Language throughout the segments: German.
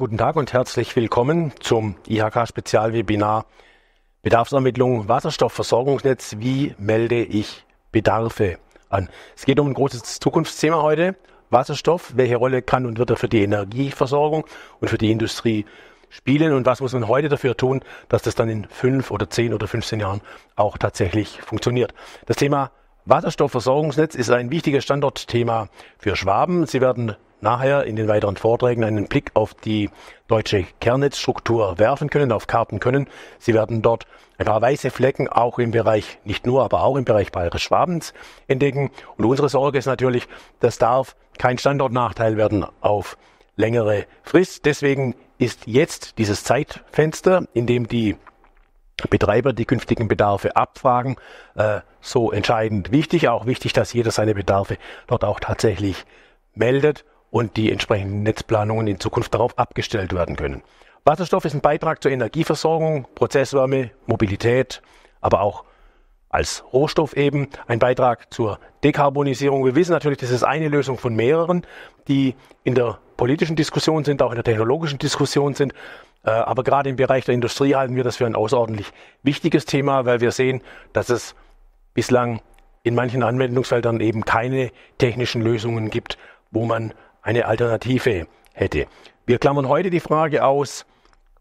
guten Tag und herzlich willkommen zum IHK-Spezialwebinar Bedarfsermittlung Wasserstoffversorgungsnetz. Wie melde ich Bedarfe an? Es geht um ein großes Zukunftsthema heute. Wasserstoff. Welche Rolle kann und wird er für die Energieversorgung und für die Industrie spielen? Und was muss man heute dafür tun, dass das dann in fünf oder zehn oder 15 Jahren auch tatsächlich funktioniert? Das Thema Wasserstoffversorgungsnetz ist ein wichtiges Standortthema für Schwaben. Sie werden nachher in den weiteren Vorträgen einen Blick auf die deutsche Kernnetzstruktur werfen können, auf Karten können. Sie werden dort ein paar weiße Flecken auch im Bereich, nicht nur, aber auch im Bereich Bayerisch-Schwabens entdecken. Und unsere Sorge ist natürlich, das darf kein Standortnachteil werden auf längere Frist. Deswegen ist jetzt dieses Zeitfenster, in dem die Betreiber die künftigen Bedarfe abfragen, äh, so entscheidend wichtig. Auch wichtig, dass jeder seine Bedarfe dort auch tatsächlich meldet und die entsprechenden Netzplanungen in Zukunft darauf abgestellt werden können. Wasserstoff ist ein Beitrag zur Energieversorgung, Prozesswärme, Mobilität, aber auch als Rohstoff eben ein Beitrag zur Dekarbonisierung. Wir wissen natürlich, das ist eine Lösung von mehreren, die in der politischen Diskussion sind, auch in der technologischen Diskussion sind. Äh, aber gerade im Bereich der Industrie halten wir das für ein außerordentlich wichtiges Thema, weil wir sehen, dass es bislang in manchen Anwendungsfeldern eben keine technischen Lösungen gibt, wo man eine Alternative hätte. Wir klammern heute die Frage aus,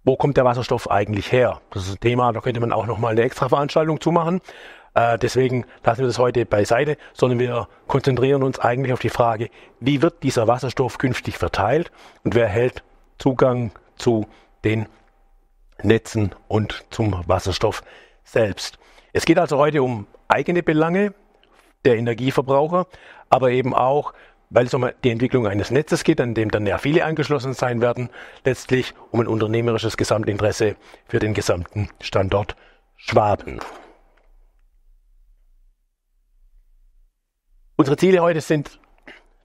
wo kommt der Wasserstoff eigentlich her? Das ist ein Thema, da könnte man auch nochmal eine extra Veranstaltung zumachen. Äh, deswegen lassen wir das heute beiseite, sondern wir konzentrieren uns eigentlich auf die Frage, wie wird dieser Wasserstoff künftig verteilt und wer hält Zugang zu den Netzen und zum Wasserstoff selbst. Es geht also heute um eigene Belange der Energieverbraucher, aber eben auch weil es um die Entwicklung eines Netzes geht, an dem dann ja viele angeschlossen sein werden, letztlich um ein unternehmerisches Gesamtinteresse für den gesamten Standort Schwaben. Unsere Ziele heute sind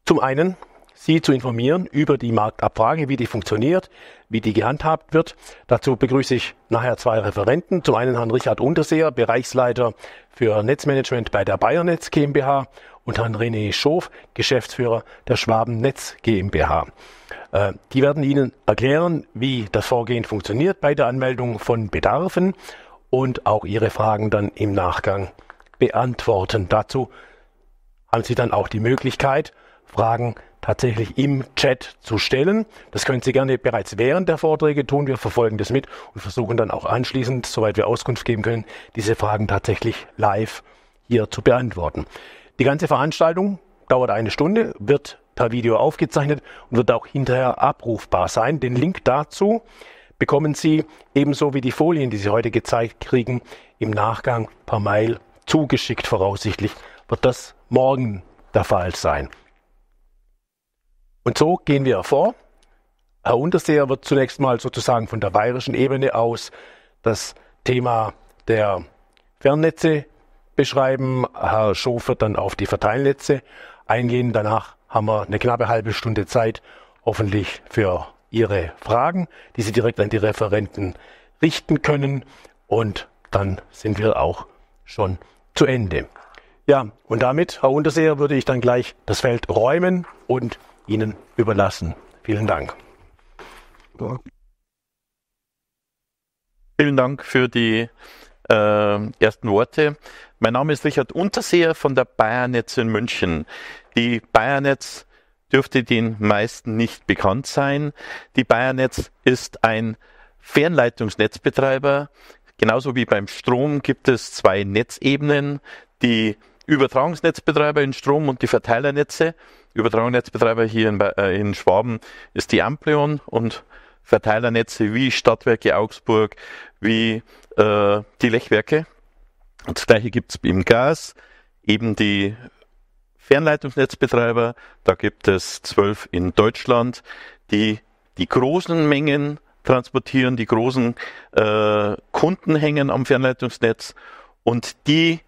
zum einen, Sie zu informieren über die Marktabfrage, wie die funktioniert, wie die gehandhabt wird. Dazu begrüße ich nachher zwei Referenten. Zum einen Herrn Richard Unterseer, Bereichsleiter für Netzmanagement bei der Bayernetz GmbH und Herrn René Schof, Geschäftsführer der Schwaben Netz GmbH. Äh, die werden Ihnen erklären, wie das Vorgehen funktioniert bei der Anmeldung von Bedarfen und auch Ihre Fragen dann im Nachgang beantworten. Dazu haben Sie dann auch die Möglichkeit, Fragen tatsächlich im Chat zu stellen. Das können Sie gerne bereits während der Vorträge tun. Wir verfolgen das mit und versuchen dann auch anschließend, soweit wir Auskunft geben können, diese Fragen tatsächlich live hier zu beantworten. Die ganze Veranstaltung dauert eine Stunde, wird per Video aufgezeichnet und wird auch hinterher abrufbar sein. Den Link dazu bekommen Sie ebenso wie die Folien, die Sie heute gezeigt kriegen, im Nachgang per Mail zugeschickt. Voraussichtlich wird das morgen der Fall sein. Und so gehen wir vor. Herr Unterseher wird zunächst mal sozusagen von der bayerischen Ebene aus das Thema der Fernnetze beschreiben, Herr Schof wird dann auf die Verteilnetze eingehen. Danach haben wir eine knappe halbe Stunde Zeit, hoffentlich für Ihre Fragen, die Sie direkt an die Referenten richten können. Und dann sind wir auch schon zu Ende. Ja, und damit, Herr Unterseher, würde ich dann gleich das Feld räumen und Ihnen überlassen. Vielen Dank. Ja. Vielen Dank für die äh, ersten Worte. Mein Name ist Richard Unterseher von der Bayernetz in München. Die Bayernetz dürfte den meisten nicht bekannt sein. Die Bayernetz ist ein Fernleitungsnetzbetreiber. Genauso wie beim Strom gibt es zwei Netzebenen, die Übertragungsnetzbetreiber in Strom und die Verteilernetze. Übertragungsnetzbetreiber hier in, äh, in, Schwaben ist die Ampleon und Verteilernetze wie Stadtwerke Augsburg, wie äh, die Lechwerke. Und das gleiche gibt es im Gas, eben die Fernleitungsnetzbetreiber, da gibt es zwölf in Deutschland, die die großen Mengen transportieren, die großen äh, Kunden hängen am Fernleitungsnetz und die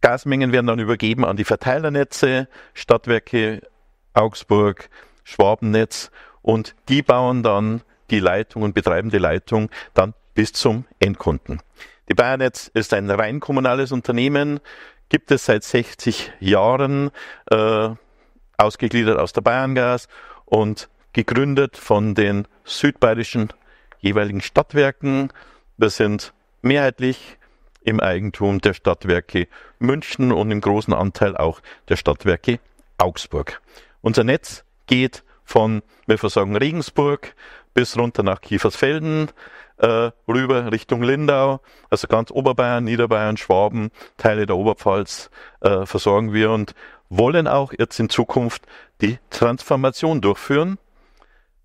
Gasmengen werden dann übergeben an die Verteilernetze, Stadtwerke Augsburg, Schwabennetz und die bauen dann die Leitung und betreiben die Leitung dann bis zum Endkunden. Die Bayernetz ist ein rein kommunales Unternehmen, gibt es seit 60 Jahren, äh, ausgegliedert aus der Bayerngas und gegründet von den südbayerischen jeweiligen Stadtwerken. Wir sind mehrheitlich im Eigentum der Stadtwerke München und im großen Anteil auch der Stadtwerke Augsburg. Unser Netz geht von, wir versorgen Regensburg bis runter nach Kiefersfelden äh, rüber Richtung Lindau, also ganz Oberbayern, Niederbayern, Schwaben, Teile der Oberpfalz äh, versorgen wir und wollen auch jetzt in Zukunft die Transformation durchführen.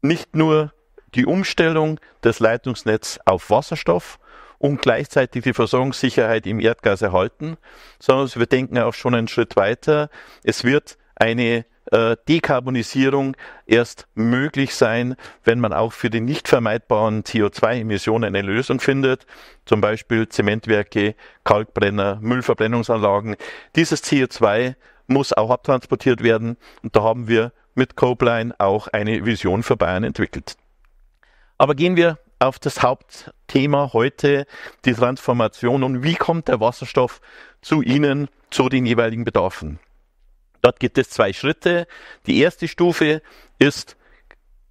Nicht nur die Umstellung des Leitungsnetzes auf Wasserstoff und gleichzeitig die Versorgungssicherheit im Erdgas erhalten, sondern wir denken auch schon einen Schritt weiter. Es wird eine äh, Dekarbonisierung erst möglich sein, wenn man auch für die nicht vermeidbaren CO2-Emissionen eine Lösung findet, zum Beispiel Zementwerke, Kalkbrenner, Müllverbrennungsanlagen. Dieses CO2 muss auch abtransportiert werden und da haben wir mit Copeline auch eine Vision für Bayern entwickelt. Aber gehen wir auf das Hauptthema heute, die Transformation und wie kommt der Wasserstoff zu Ihnen, zu den jeweiligen Bedarfen. Dort gibt es zwei Schritte. Die erste Stufe ist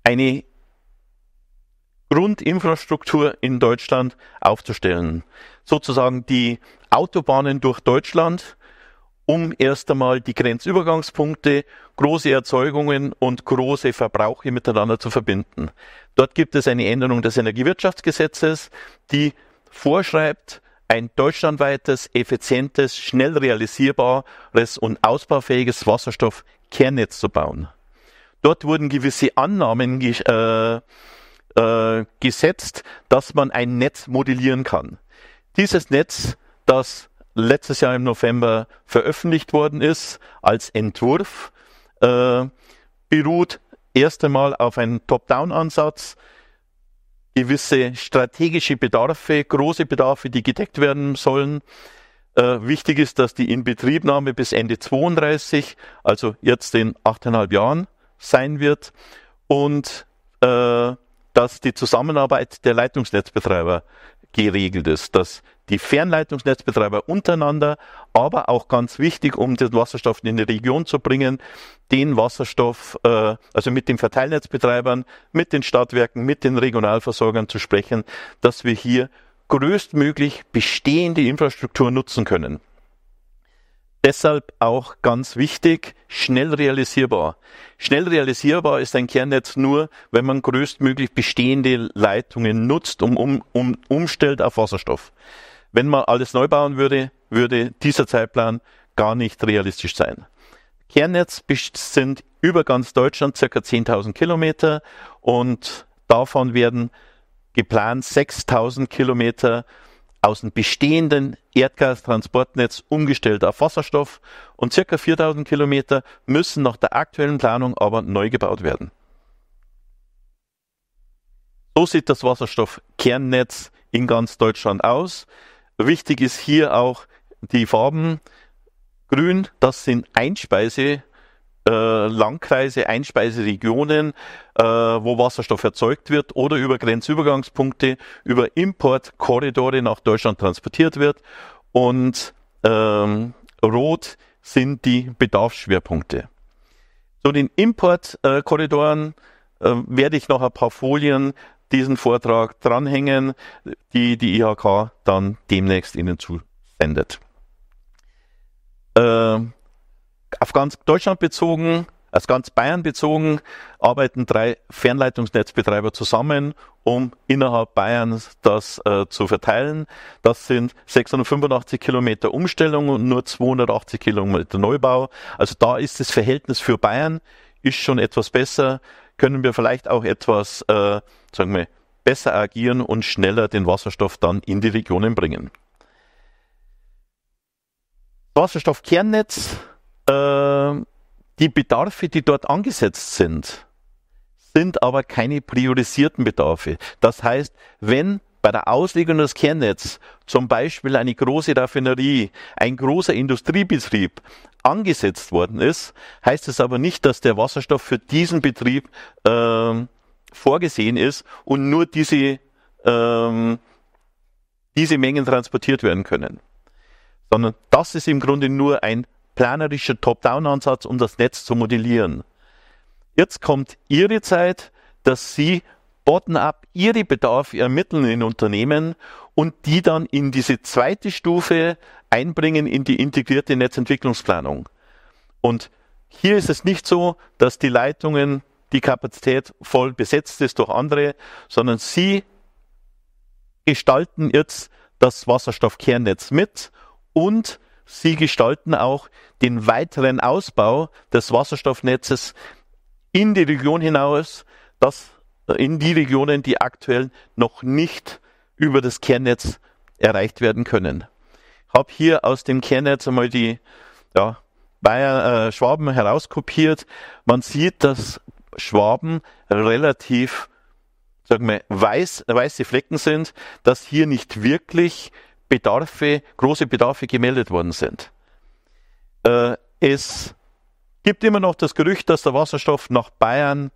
eine Grundinfrastruktur in Deutschland aufzustellen. Sozusagen die Autobahnen durch Deutschland, um erst einmal die Grenzübergangspunkte, große Erzeugungen und große Verbrauche miteinander zu verbinden. Dort gibt es eine Änderung des Energiewirtschaftsgesetzes, die vorschreibt, ein deutschlandweites, effizientes, schnell realisierbares und ausbaufähiges Wasserstoffkernnetz zu bauen. Dort wurden gewisse Annahmen äh, äh, gesetzt, dass man ein Netz modellieren kann. Dieses Netz, das letztes Jahr im November veröffentlicht worden ist als Entwurf, äh, beruht erst einmal auf einem Top-Down-Ansatz, gewisse strategische Bedarfe, große Bedarfe, die gedeckt werden sollen. Äh, wichtig ist, dass die Inbetriebnahme bis Ende 32, also jetzt in achteinhalb Jahren, sein wird und äh, dass die Zusammenarbeit der Leitungsnetzbetreiber geregelt ist, dass die Fernleitungsnetzbetreiber untereinander, aber auch ganz wichtig, um den Wasserstoff in die Region zu bringen, den Wasserstoff, äh, also mit den Verteilnetzbetreibern, mit den Stadtwerken, mit den Regionalversorgern zu sprechen, dass wir hier größtmöglich bestehende Infrastruktur nutzen können. Deshalb auch ganz wichtig, schnell realisierbar. Schnell realisierbar ist ein Kernnetz nur, wenn man größtmöglich bestehende Leitungen nutzt und um, um, umstellt auf Wasserstoff. Wenn man alles neu bauen würde, würde dieser Zeitplan gar nicht realistisch sein. Kernnetz sind über ganz Deutschland circa 10.000 Kilometer und davon werden geplant 6.000 Kilometer aus dem bestehenden Erdgastransportnetz umgestellt auf Wasserstoff und circa 4000 Kilometer müssen nach der aktuellen Planung aber neu gebaut werden. So sieht das Wasserstoffkernnetz in ganz Deutschland aus. Wichtig ist hier auch die Farben. Grün, das sind Einspeise äh, Landkreise, Einspeiseregionen, äh, wo Wasserstoff erzeugt wird oder über Grenzübergangspunkte, über Importkorridore nach Deutschland transportiert wird. Und ähm, rot sind die Bedarfsschwerpunkte. Zu den Importkorridoren äh, werde ich noch ein paar Folien diesen Vortrag dranhängen, die die IHK dann demnächst Ihnen zusendet. Ähm, auf ganz Deutschland bezogen, aus ganz Bayern bezogen, arbeiten drei Fernleitungsnetzbetreiber zusammen, um innerhalb Bayerns das äh, zu verteilen. Das sind 685 Kilometer Umstellung und nur 280 Kilometer Neubau. Also da ist das Verhältnis für Bayern ist schon etwas besser. Können wir vielleicht auch etwas, äh, sagen wir, besser agieren und schneller den Wasserstoff dann in die Regionen bringen. Wasserstoffkernnetz ähm, die Bedarfe, die dort angesetzt sind, sind aber keine priorisierten Bedarfe. Das heißt, wenn bei der Auslegung des Kernnetzes zum Beispiel eine große Raffinerie, ein großer Industriebetrieb angesetzt worden ist, heißt es aber nicht, dass der Wasserstoff für diesen Betrieb ähm, vorgesehen ist und nur diese, ähm, diese Mengen transportiert werden können. Sondern das ist im Grunde nur ein planerischer Top-Down-Ansatz, um das Netz zu modellieren. Jetzt kommt Ihre Zeit, dass Sie bottom-up Ihre Bedarfe ermitteln in Unternehmen und die dann in diese zweite Stufe einbringen in die integrierte Netzentwicklungsplanung. Und hier ist es nicht so, dass die Leitungen die Kapazität voll besetzt ist durch andere, sondern sie gestalten jetzt das Wasserstoffkernnetz mit und Sie gestalten auch den weiteren Ausbau des Wasserstoffnetzes in die Region hinaus, das in die Regionen, die aktuell noch nicht über das Kernnetz erreicht werden können. Ich habe hier aus dem Kernnetz einmal die ja, Bayern, äh, Schwaben herauskopiert. Man sieht, dass Schwaben relativ sagen wir, weiß, weiße Flecken sind, dass hier nicht wirklich Bedarfe, große Bedarfe gemeldet worden sind. Äh, es gibt immer noch das Gerücht, dass der Wasserstoff nach Bayern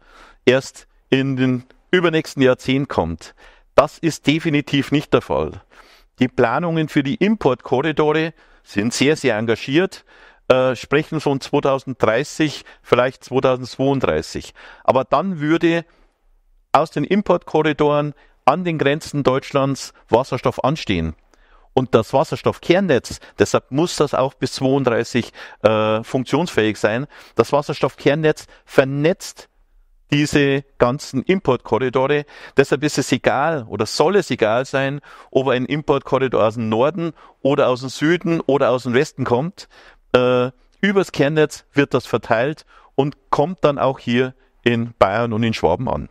erst in den übernächsten Jahrzehnten kommt. Das ist definitiv nicht der Fall. Die Planungen für die Importkorridore sind sehr, sehr engagiert, äh, sprechen von 2030, vielleicht 2032. Aber dann würde aus den Importkorridoren an den Grenzen Deutschlands Wasserstoff anstehen und das Wasserstoffkernnetz, deshalb muss das auch bis 32 äh, funktionsfähig sein, das Wasserstoffkernnetz vernetzt diese ganzen Importkorridore. Deshalb ist es egal oder soll es egal sein, ob ein Importkorridor aus dem Norden oder aus dem Süden oder aus dem Westen kommt. Äh, übers Kernnetz wird das verteilt und kommt dann auch hier in Bayern und in Schwaben an.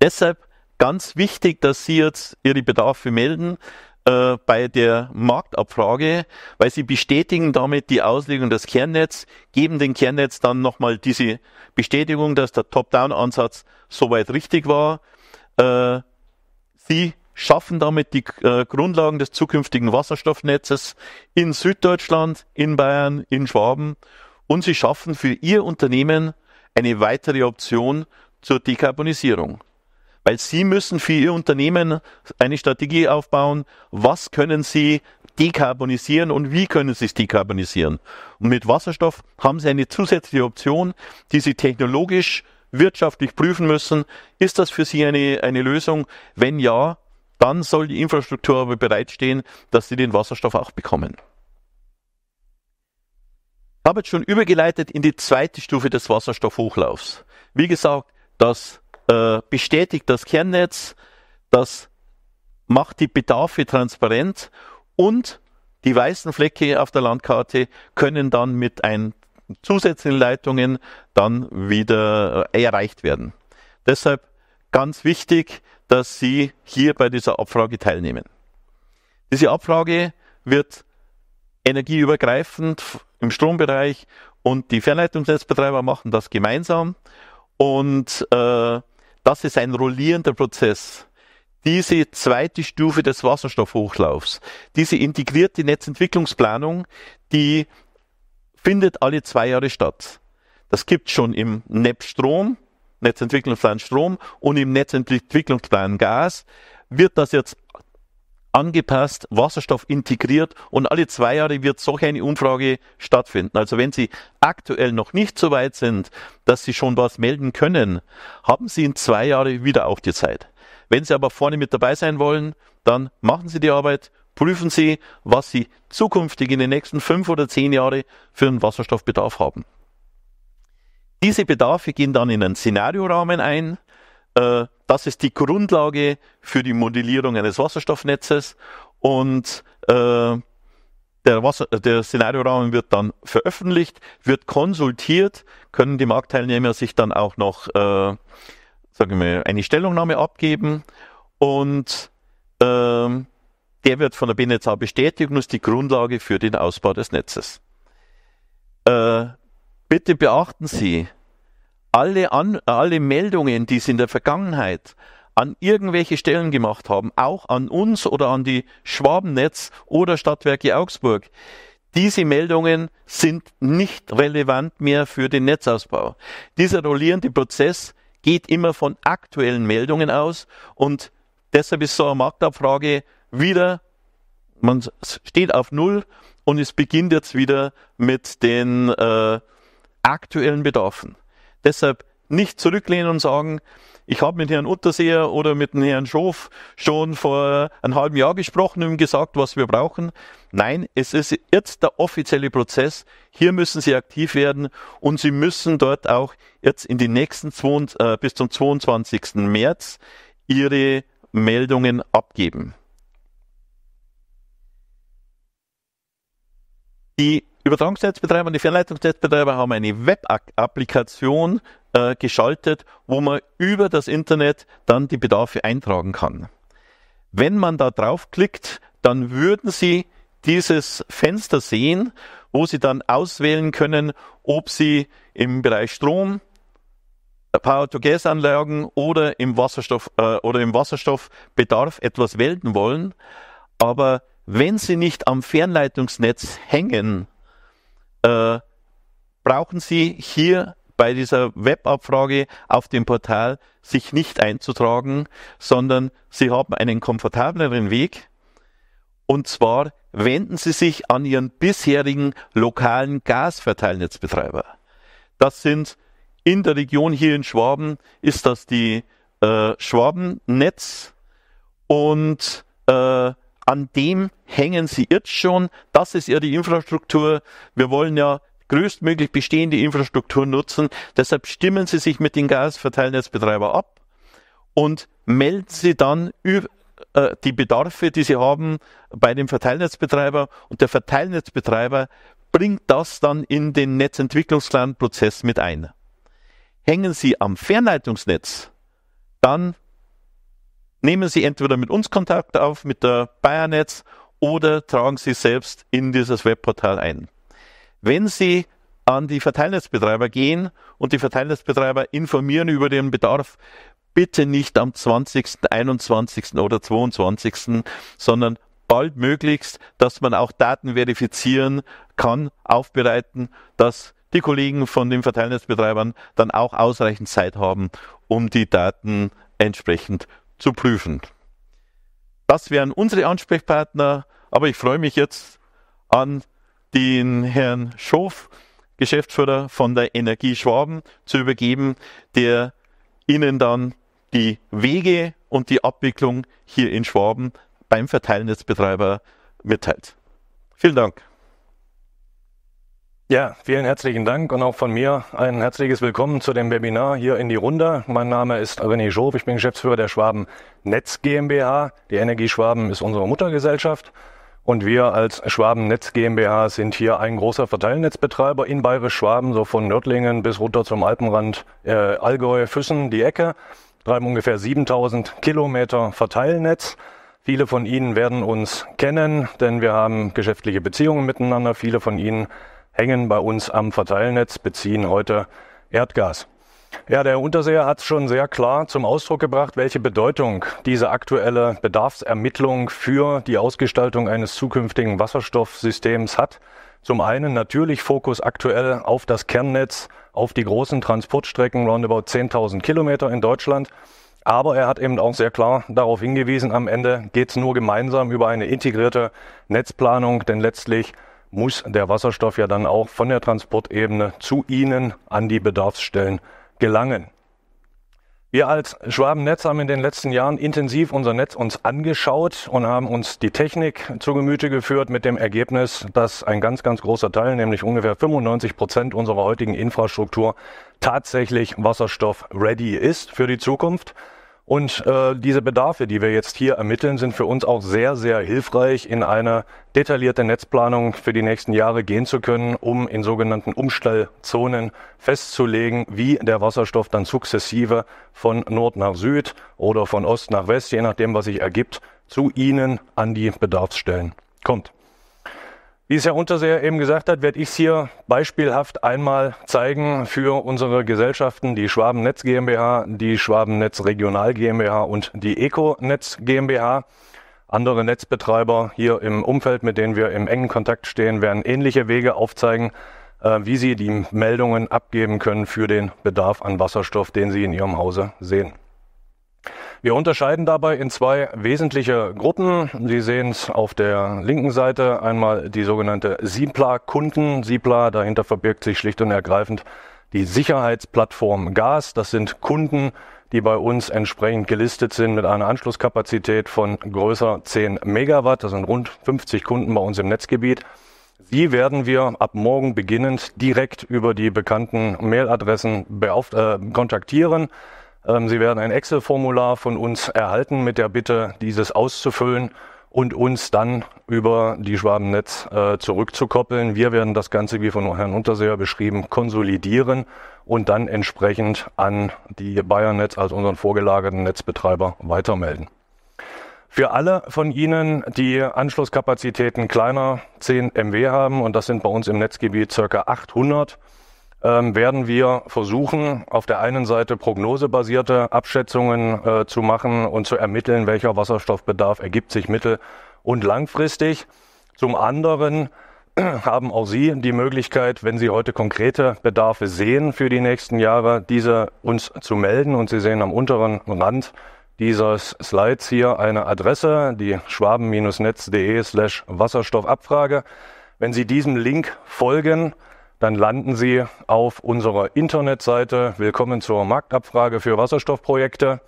Deshalb ganz wichtig, dass Sie jetzt Ihre Bedarfe melden. Äh, bei der Marktabfrage, weil sie bestätigen damit die Auslegung des Kernnetz, geben dem Kernnetz dann nochmal diese Bestätigung, dass der Top-Down-Ansatz soweit richtig war. Äh, sie schaffen damit die äh, Grundlagen des zukünftigen Wasserstoffnetzes in Süddeutschland, in Bayern, in Schwaben und sie schaffen für ihr Unternehmen eine weitere Option zur Dekarbonisierung weil Sie müssen für Ihr Unternehmen eine Strategie aufbauen, was können Sie dekarbonisieren und wie können Sie es dekarbonisieren. Und mit Wasserstoff haben Sie eine zusätzliche Option, die Sie technologisch, wirtschaftlich prüfen müssen. Ist das für Sie eine, eine Lösung? Wenn ja, dann soll die Infrastruktur aber bereitstehen, dass Sie den Wasserstoff auch bekommen. Ich habe jetzt schon übergeleitet in die zweite Stufe des Wasserstoffhochlaufs. Wie gesagt, das äh, bestätigt das Kernnetz, das macht die Bedarfe transparent und die weißen Flecke auf der Landkarte können dann mit ein zusätzlichen Leitungen dann wieder äh, erreicht werden. Deshalb ganz wichtig, dass Sie hier bei dieser Abfrage teilnehmen. Diese Abfrage wird energieübergreifend im Strombereich und die Fernleitungsnetzbetreiber machen das gemeinsam und äh, das ist ein rollierender Prozess. Diese zweite Stufe des Wasserstoffhochlaufs, diese integrierte Netzentwicklungsplanung, die findet alle zwei Jahre statt. Das gibt schon im NEP Strom, Netzentwicklungsplan Strom und im Netzentwicklungsplan Gas, wird das jetzt angepasst, Wasserstoff integriert und alle zwei Jahre wird solch eine Umfrage stattfinden. Also wenn Sie aktuell noch nicht so weit sind, dass Sie schon was melden können, haben Sie in zwei Jahren wieder auch die Zeit. Wenn Sie aber vorne mit dabei sein wollen, dann machen Sie die Arbeit, prüfen Sie, was Sie zukünftig in den nächsten fünf oder zehn Jahren für einen Wasserstoffbedarf haben. Diese Bedarfe gehen dann in einen Szenariorahmen ein, äh, das ist die Grundlage für die Modellierung eines Wasserstoffnetzes und äh, der, Wasser, der Szenariorahmen wird dann veröffentlicht, wird konsultiert, können die Marktteilnehmer sich dann auch noch, äh, sagen wir, eine Stellungnahme abgeben und ähm, der wird von der BNetzA bestätigt und ist die Grundlage für den Ausbau des Netzes. Äh, bitte beachten Sie, alle, an, alle Meldungen, die sie in der Vergangenheit an irgendwelche Stellen gemacht haben, auch an uns oder an die Schwabennetz oder Stadtwerke Augsburg, diese Meldungen sind nicht relevant mehr für den Netzausbau. Dieser rollierende Prozess geht immer von aktuellen Meldungen aus und deshalb ist so eine Marktabfrage wieder, man steht auf Null und es beginnt jetzt wieder mit den äh, aktuellen Bedarfen. Deshalb nicht zurücklehnen und sagen, ich habe mit Herrn Utterseer oder mit dem Herrn Schof schon vor einem halben Jahr gesprochen und gesagt, was wir brauchen. Nein, es ist jetzt der offizielle Prozess. Hier müssen Sie aktiv werden und Sie müssen dort auch jetzt in den nächsten zwei, äh, bis zum 22. März Ihre Meldungen abgeben. Die Übertragungsnetzbetreiber und die Fernleitungsnetzbetreiber haben eine Web-Applikation äh, geschaltet, wo man über das Internet dann die Bedarfe eintragen kann. Wenn man da draufklickt, dann würden Sie dieses Fenster sehen, wo Sie dann auswählen können, ob Sie im Bereich Strom, äh, Power-to-Gas-Anlagen oder im Wasserstoff äh, oder im Wasserstoffbedarf etwas wählen wollen. Aber wenn Sie nicht am Fernleitungsnetz hängen, äh, brauchen Sie hier bei dieser Webabfrage auf dem Portal sich nicht einzutragen, sondern Sie haben einen komfortableren Weg. Und zwar wenden Sie sich an Ihren bisherigen lokalen Gasverteilnetzbetreiber. Das sind in der Region hier in Schwaben ist das die äh, Schwabennetz und äh, an dem hängen sie jetzt schon. Das ist ja die Infrastruktur. Wir wollen ja größtmöglich bestehende Infrastruktur nutzen. Deshalb stimmen sie sich mit den Gasverteilnetzbetreibern ab und melden sie dann über äh, die Bedarfe, die sie haben, bei dem Verteilnetzbetreiber. Und der Verteilnetzbetreiber bringt das dann in den Netzentwicklungsplanprozess mit ein. Hängen sie am Fernleitungsnetz, dann nehmen Sie entweder mit uns Kontakt auf, mit der Bayernetz oder tragen Sie selbst in dieses Webportal ein. Wenn Sie an die Verteilnetzbetreiber gehen und die Verteilnetzbetreiber informieren über den Bedarf, bitte nicht am 20., 21. oder 22., sondern baldmöglichst, dass man auch Daten verifizieren kann, aufbereiten, dass die Kollegen von den Verteilnetzbetreibern dann auch ausreichend Zeit haben, um die Daten entsprechend zu prüfen. Das wären unsere Ansprechpartner, aber ich freue mich jetzt an den Herrn Schof, Geschäftsführer von der Energie Schwaben, zu übergeben, der Ihnen dann die Wege und die Abwicklung hier in Schwaben beim Verteilnetzbetreiber mitteilt. Vielen Dank. Ja, vielen herzlichen Dank und auch von mir ein herzliches Willkommen zu dem Webinar hier in die Runde. Mein Name ist René Schob, ich bin Geschäftsführer der Schwaben Netz GmbH. Die Energie Schwaben ist unsere Muttergesellschaft und wir als Schwaben Netz GmbH sind hier ein großer Verteilnetzbetreiber in Bayerisch-Schwaben, so von Nördlingen bis runter zum Alpenrand, äh, Allgäu, Füssen, die Ecke. Treiben ungefähr 7000 Kilometer Verteilnetz. Viele von Ihnen werden uns kennen, denn wir haben geschäftliche Beziehungen miteinander. Viele von Ihnen hängen bei uns am Verteilnetz, beziehen heute Erdgas. Ja, der Unterseher hat schon sehr klar zum Ausdruck gebracht, welche Bedeutung diese aktuelle Bedarfsermittlung für die Ausgestaltung eines zukünftigen Wasserstoffsystems hat. Zum einen natürlich Fokus aktuell auf das Kernnetz, auf die großen Transportstrecken, roundabout 10.000 Kilometer in Deutschland. Aber er hat eben auch sehr klar darauf hingewiesen, am Ende geht es nur gemeinsam über eine integrierte Netzplanung, denn letztlich muss der Wasserstoff ja dann auch von der Transportebene zu Ihnen an die Bedarfsstellen gelangen. Wir als Schwabennetz haben in den letzten Jahren intensiv unser Netz uns angeschaut und haben uns die Technik zu Gemüte geführt mit dem Ergebnis, dass ein ganz, ganz großer Teil, nämlich ungefähr 95 Prozent unserer heutigen Infrastruktur tatsächlich Wasserstoff ready ist für die Zukunft. Und äh, diese Bedarfe, die wir jetzt hier ermitteln, sind für uns auch sehr, sehr hilfreich, in eine detaillierte Netzplanung für die nächsten Jahre gehen zu können, um in sogenannten Umstellzonen festzulegen, wie der Wasserstoff dann sukzessive von Nord nach Süd oder von Ost nach West, je nachdem, was sich ergibt, zu Ihnen an die Bedarfsstellen kommt. Wie es Herr Unterseher eben gesagt hat, werde ich es hier beispielhaft einmal zeigen für unsere Gesellschaften, die Schwabennetz GmbH, die Schwabennetz Regional GmbH und die Econetz GmbH. Andere Netzbetreiber hier im Umfeld, mit denen wir im engen Kontakt stehen, werden ähnliche Wege aufzeigen, äh, wie sie die Meldungen abgeben können für den Bedarf an Wasserstoff, den sie in ihrem Hause sehen. Wir unterscheiden dabei in zwei wesentliche Gruppen. Sie sehen es auf der linken Seite einmal die sogenannte Sipla-Kunden. Sipla, dahinter verbirgt sich schlicht und ergreifend die Sicherheitsplattform Gas. Das sind Kunden, die bei uns entsprechend gelistet sind mit einer Anschlusskapazität von größer 10 Megawatt. Das sind rund 50 Kunden bei uns im Netzgebiet. Sie werden wir ab morgen beginnend direkt über die bekannten Mailadressen äh, kontaktieren. Ähm, Sie werden ein Excel-Formular von uns erhalten mit der Bitte, dieses auszufüllen und uns dann über die Schwabennetz äh, zurückzukoppeln. Wir werden das Ganze, wie von Herrn Unterseher beschrieben, konsolidieren und dann entsprechend an die Bayernetz, also unseren vorgelagerten Netzbetreiber, weitermelden. Für alle von Ihnen, die Anschlusskapazitäten kleiner 10 MW haben, und das sind bei uns im Netzgebiet ca. 800, ähm, werden wir versuchen, auf der einen Seite prognosebasierte Abschätzungen äh, zu machen und zu ermitteln, welcher Wasserstoffbedarf ergibt sich mittel- und langfristig. Zum anderen äh, haben auch Sie die Möglichkeit, wenn Sie heute konkrete Bedarfe sehen für die nächsten Jahre, diese uns zu melden. Und Sie sehen am unteren Rand dieses Slides hier eine Adresse, die schwaben-netz.de slash Wasserstoffabfrage. Wenn Sie diesem Link folgen, dann landen Sie auf unserer Internetseite Willkommen zur Marktabfrage für Wasserstoffprojekte.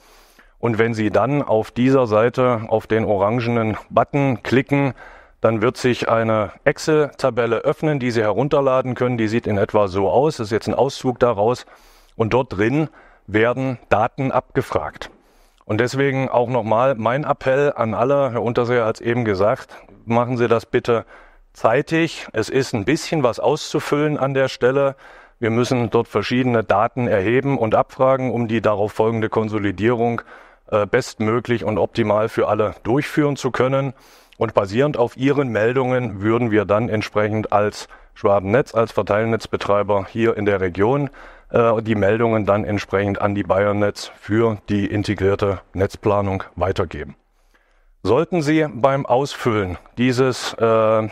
Und wenn Sie dann auf dieser Seite auf den orangenen Button klicken, dann wird sich eine Excel-Tabelle öffnen, die Sie herunterladen können. Die sieht in etwa so aus. Das ist jetzt ein Auszug daraus. Und dort drin werden Daten abgefragt. Und deswegen auch nochmal mein Appell an alle. Herr Unterseher hat es eben gesagt. Machen Sie das bitte zeitig. Es ist ein bisschen was auszufüllen an der Stelle. Wir müssen dort verschiedene Daten erheben und abfragen, um die darauf folgende Konsolidierung äh, bestmöglich und optimal für alle durchführen zu können. Und basierend auf Ihren Meldungen würden wir dann entsprechend als Schwabennetz, als Verteilnetzbetreiber hier in der Region äh, die Meldungen dann entsprechend an die Bayernetz für die integrierte Netzplanung weitergeben. Sollten Sie beim Ausfüllen dieses, äh,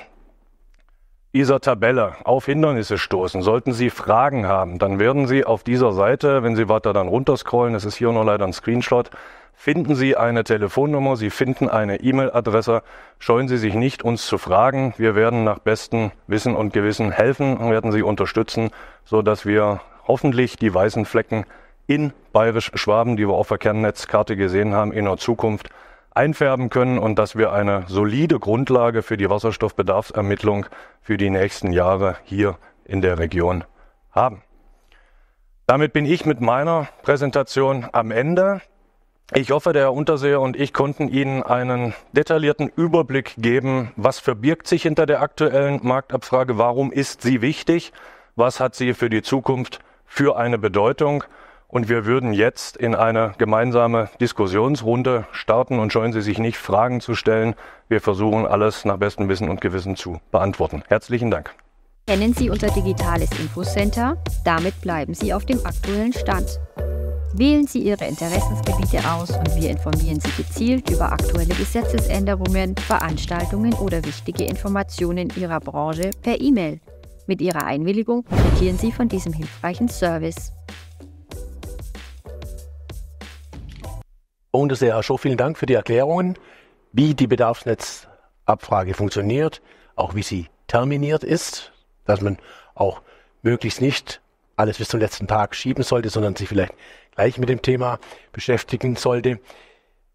dieser Tabelle auf Hindernisse stoßen. Sollten Sie Fragen haben, dann werden Sie auf dieser Seite, wenn Sie weiter dann runterscrollen, das ist hier noch leider ein Screenshot, finden Sie eine Telefonnummer, Sie finden eine E-Mail-Adresse. Scheuen Sie sich nicht, uns zu fragen. Wir werden nach bestem Wissen und Gewissen helfen und werden Sie unterstützen, so wir hoffentlich die weißen Flecken in Bayerisch-Schwaben, die wir auf der Kernnetzkarte gesehen haben, in der Zukunft einfärben können und dass wir eine solide Grundlage für die Wasserstoffbedarfsermittlung für die nächsten Jahre hier in der Region haben. Damit bin ich mit meiner Präsentation am Ende. Ich hoffe, der Herr Unterseher und ich konnten Ihnen einen detaillierten Überblick geben, was verbirgt sich hinter der aktuellen Marktabfrage, warum ist sie wichtig, was hat sie für die Zukunft für eine Bedeutung. Und wir würden jetzt in eine gemeinsame Diskussionsrunde starten und scheuen Sie sich nicht, Fragen zu stellen. Wir versuchen alles nach bestem Wissen und Gewissen zu beantworten. Herzlichen Dank. Kennen Sie unser digitales Infocenter? Damit bleiben Sie auf dem aktuellen Stand. Wählen Sie Ihre Interessensgebiete aus und wir informieren Sie gezielt über aktuelle Gesetzesänderungen, Veranstaltungen oder wichtige Informationen Ihrer Branche per E-Mail. Mit Ihrer Einwilligung profitieren Sie von diesem hilfreichen Service. Herr Aschow, vielen Dank für die Erklärungen, wie die Bedarfsnetzabfrage funktioniert, auch wie sie terminiert ist, dass man auch möglichst nicht alles bis zum letzten Tag schieben sollte, sondern sich vielleicht gleich mit dem Thema beschäftigen sollte.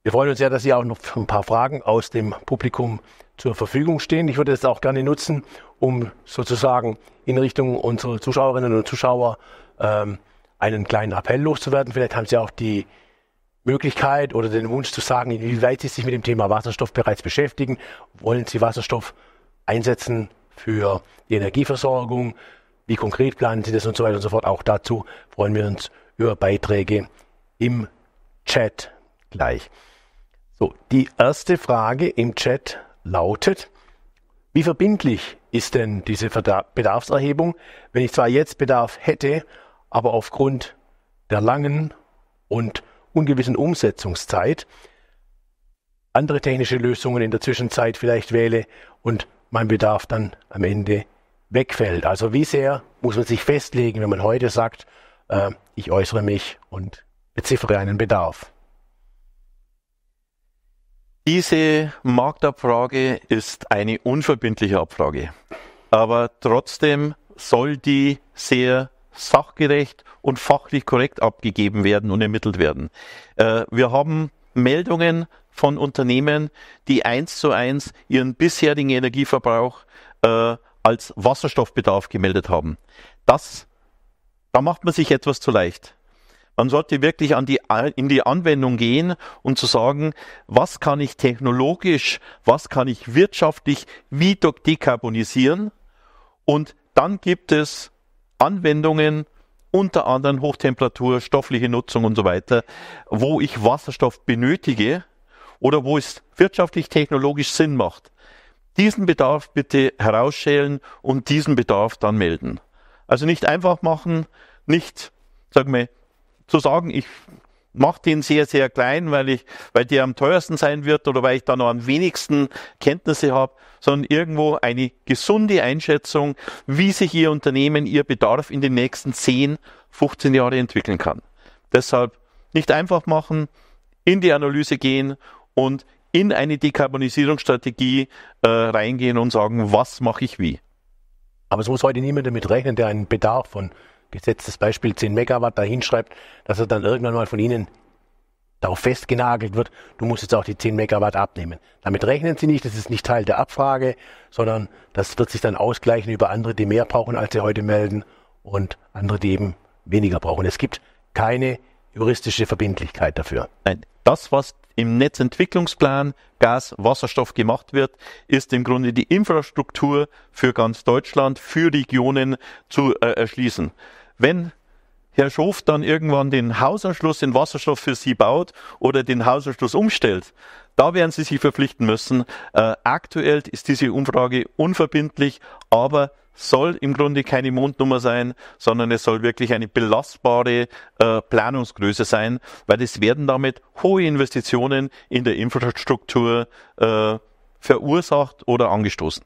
Wir freuen uns sehr, dass Sie auch noch ein paar Fragen aus dem Publikum zur Verfügung stehen. Ich würde es auch gerne nutzen, um sozusagen in Richtung unserer Zuschauerinnen und Zuschauer ähm, einen kleinen Appell loszuwerden. Vielleicht haben Sie auch die Möglichkeit oder den Wunsch zu sagen, inwieweit Sie sich mit dem Thema Wasserstoff bereits beschäftigen. Wollen Sie Wasserstoff einsetzen für die Energieversorgung? Wie konkret planen Sie das und so weiter und so fort? Auch dazu freuen wir uns über Beiträge im Chat gleich. So, die erste Frage im Chat lautet, wie verbindlich ist denn diese Bedarfserhebung, wenn ich zwar jetzt Bedarf hätte, aber aufgrund der langen und ungewissen Umsetzungszeit andere technische Lösungen in der Zwischenzeit vielleicht wähle und mein Bedarf dann am Ende wegfällt. Also wie sehr muss man sich festlegen, wenn man heute sagt, äh, ich äußere mich und beziffere einen Bedarf. Diese Marktabfrage ist eine unverbindliche Abfrage, aber trotzdem soll die sehr sachgerecht und fachlich korrekt abgegeben werden und ermittelt werden. Äh, wir haben Meldungen von Unternehmen, die eins zu eins ihren bisherigen Energieverbrauch äh, als Wasserstoffbedarf gemeldet haben. Das, da macht man sich etwas zu leicht. Man sollte wirklich an die, in die Anwendung gehen und zu sagen, was kann ich technologisch, was kann ich wirtschaftlich wie dekarbonisieren und dann gibt es Anwendungen, unter anderem Hochtemperatur, stoffliche Nutzung und so weiter, wo ich Wasserstoff benötige oder wo es wirtschaftlich, technologisch Sinn macht. Diesen Bedarf bitte herausschälen und diesen Bedarf dann melden. Also nicht einfach machen, nicht, sagen wir, zu sagen, ich macht ihn sehr, sehr klein, weil ich, weil der am teuersten sein wird oder weil ich da noch am wenigsten Kenntnisse habe, sondern irgendwo eine gesunde Einschätzung, wie sich Ihr Unternehmen, Ihr Bedarf in den nächsten 10, 15 Jahre entwickeln kann. Deshalb nicht einfach machen, in die Analyse gehen und in eine Dekarbonisierungsstrategie äh, reingehen und sagen, was mache ich wie. Aber es muss heute niemand damit rechnen, der einen Bedarf von gesetztes Beispiel 10 Megawatt da hinschreibt, dass er dann irgendwann mal von Ihnen darauf festgenagelt wird, du musst jetzt auch die 10 Megawatt abnehmen. Damit rechnen Sie nicht, das ist nicht Teil der Abfrage, sondern das wird sich dann ausgleichen über andere, die mehr brauchen, als sie heute melden und andere, die eben weniger brauchen. Es gibt keine juristische Verbindlichkeit dafür. Nein, das, was im Netzentwicklungsplan Gas, Wasserstoff gemacht wird, ist im Grunde die Infrastruktur für ganz Deutschland, für Regionen zu äh, erschließen wenn Herr Schof dann irgendwann den Hausanschluss in Wasserstoff für Sie baut oder den Hausanschluss umstellt, da werden Sie sich verpflichten müssen. Äh, aktuell ist diese Umfrage unverbindlich, aber soll im Grunde keine Mondnummer sein, sondern es soll wirklich eine belastbare äh, Planungsgröße sein, weil es werden damit hohe Investitionen in der Infrastruktur äh, verursacht oder angestoßen.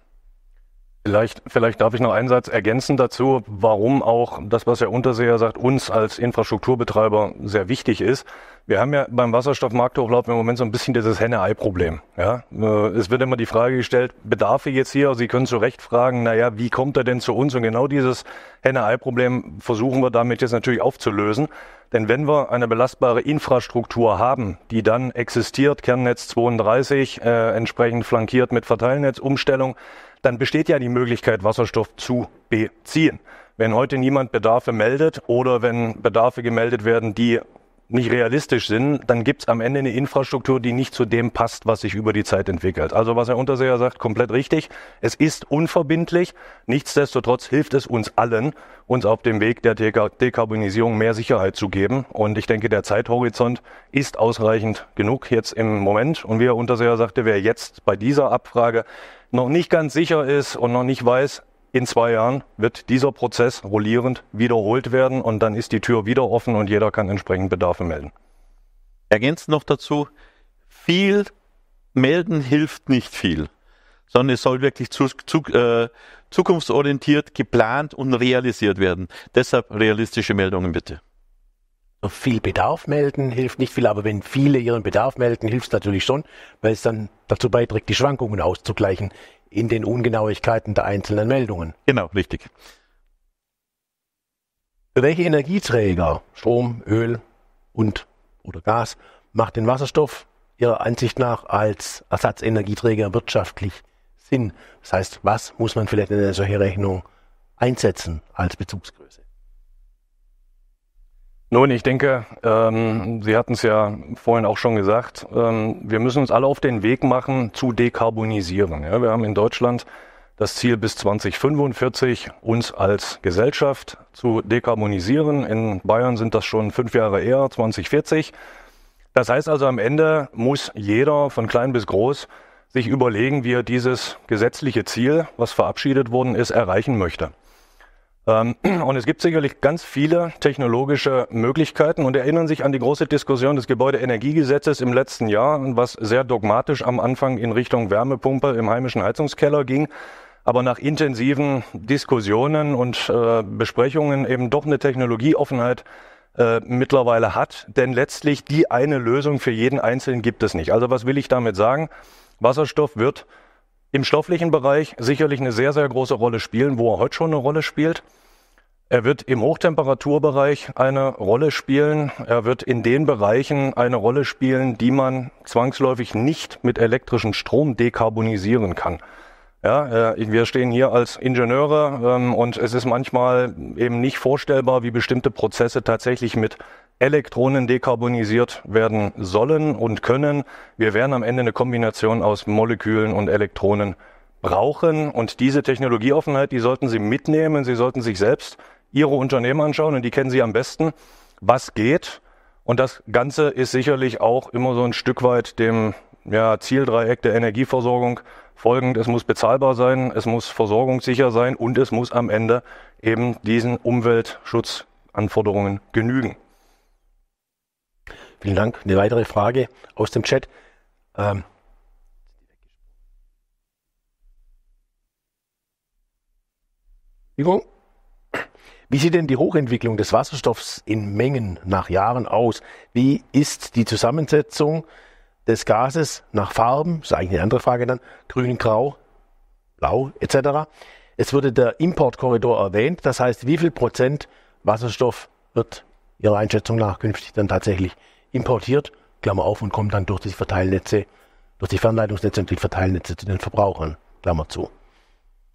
Vielleicht, vielleicht darf ich noch einen Satz ergänzen dazu, warum auch das, was Herr Unterseher sagt, uns als Infrastrukturbetreiber sehr wichtig ist. Wir haben ja beim Wasserstoffmarkthochlauf im Moment so ein bisschen dieses Henne-Ei-Problem. Ja? Äh, es wird immer die Frage gestellt, Bedarfe jetzt hier? Sie können zu Recht fragen, naja, wie kommt er denn zu uns? Und genau dieses Henne-Ei-Problem versuchen wir damit jetzt natürlich aufzulösen. Denn wenn wir eine belastbare Infrastruktur haben, die dann existiert, Kernnetz 32, äh, entsprechend flankiert mit Verteilnetzumstellung, dann besteht ja die Möglichkeit, Wasserstoff zu beziehen. Wenn heute niemand Bedarfe meldet oder wenn Bedarfe gemeldet werden, die nicht realistisch sind, dann gibt es am Ende eine Infrastruktur, die nicht zu dem passt, was sich über die Zeit entwickelt. Also was Herr Unterseher sagt, komplett richtig. Es ist unverbindlich. Nichtsdestotrotz hilft es uns allen, uns auf dem Weg der Dekarbonisierung mehr Sicherheit zu geben. Und ich denke, der Zeithorizont ist ausreichend genug jetzt im Moment. Und wie Herr Unterseher sagte, wer jetzt bei dieser Abfrage noch nicht ganz sicher ist und noch nicht weiß, in zwei Jahren wird dieser Prozess rollierend wiederholt werden und dann ist die Tür wieder offen und jeder kann entsprechend Bedarfe melden. Ergänzt noch dazu, viel melden hilft nicht viel, sondern es soll wirklich zu, zu, äh, zukunftsorientiert geplant und realisiert werden. Deshalb realistische Meldungen bitte viel Bedarf melden, hilft nicht viel, aber wenn viele ihren Bedarf melden, hilft es natürlich schon, weil es dann dazu beiträgt, die Schwankungen auszugleichen in den Ungenauigkeiten der einzelnen Meldungen. Genau, richtig. Für welche Energieträger, Strom, Öl und oder Gas, macht den Wasserstoff Ihrer Ansicht nach als Ersatzenergieträger wirtschaftlich Sinn? Das heißt, was muss man vielleicht in eine solche Rechnung einsetzen als Bezugsgröße? Nun, ich denke, ähm, Sie hatten es ja vorhin auch schon gesagt, ähm, wir müssen uns alle auf den Weg machen zu dekarbonisieren. Ja, wir haben in Deutschland das Ziel bis 2045, uns als Gesellschaft zu dekarbonisieren. In Bayern sind das schon fünf Jahre eher, 2040. Das heißt also, am Ende muss jeder von klein bis groß sich überlegen, wie er dieses gesetzliche Ziel, was verabschiedet worden ist, erreichen möchte. Ähm, und es gibt sicherlich ganz viele technologische Möglichkeiten und erinnern sich an die große Diskussion des Gebäudeenergiegesetzes im letzten Jahr, was sehr dogmatisch am Anfang in Richtung Wärmepumpe im heimischen Heizungskeller ging, aber nach intensiven Diskussionen und äh, Besprechungen eben doch eine Technologieoffenheit äh, mittlerweile hat. Denn letztlich die eine Lösung für jeden Einzelnen gibt es nicht. Also was will ich damit sagen? Wasserstoff wird im stofflichen Bereich sicherlich eine sehr, sehr große Rolle spielen, wo er heute schon eine Rolle spielt. Er wird im Hochtemperaturbereich eine Rolle spielen. Er wird in den Bereichen eine Rolle spielen, die man zwangsläufig nicht mit elektrischem Strom dekarbonisieren kann. Ja, äh, wir stehen hier als Ingenieure ähm, und es ist manchmal eben nicht vorstellbar, wie bestimmte Prozesse tatsächlich mit Elektronen dekarbonisiert werden sollen und können. Wir werden am Ende eine Kombination aus Molekülen und Elektronen brauchen und diese Technologieoffenheit, die sollten Sie mitnehmen. Sie sollten sich selbst Ihre Unternehmen anschauen und die kennen Sie am besten. Was geht? Und das Ganze ist sicherlich auch immer so ein Stück weit dem ja, Zieldreieck der Energieversorgung folgend, es muss bezahlbar sein, es muss versorgungssicher sein und es muss am Ende eben diesen Umweltschutzanforderungen genügen. Vielen Dank. Eine weitere Frage aus dem Chat. Ähm wie sieht denn die Hochentwicklung des Wasserstoffs in Mengen nach Jahren aus? Wie ist die Zusammensetzung des Gases nach Farben, das ist eigentlich eine andere Frage dann, grün, grau, blau etc. Es wurde der Importkorridor erwähnt, das heißt, wie viel Prozent Wasserstoff wird Ihrer Einschätzung nach künftig dann tatsächlich importiert, Klammer auf, und kommt dann durch die Verteilnetze, durch die Fernleitungsnetze und die Verteilnetze zu den Verbrauchern, Klammer zu.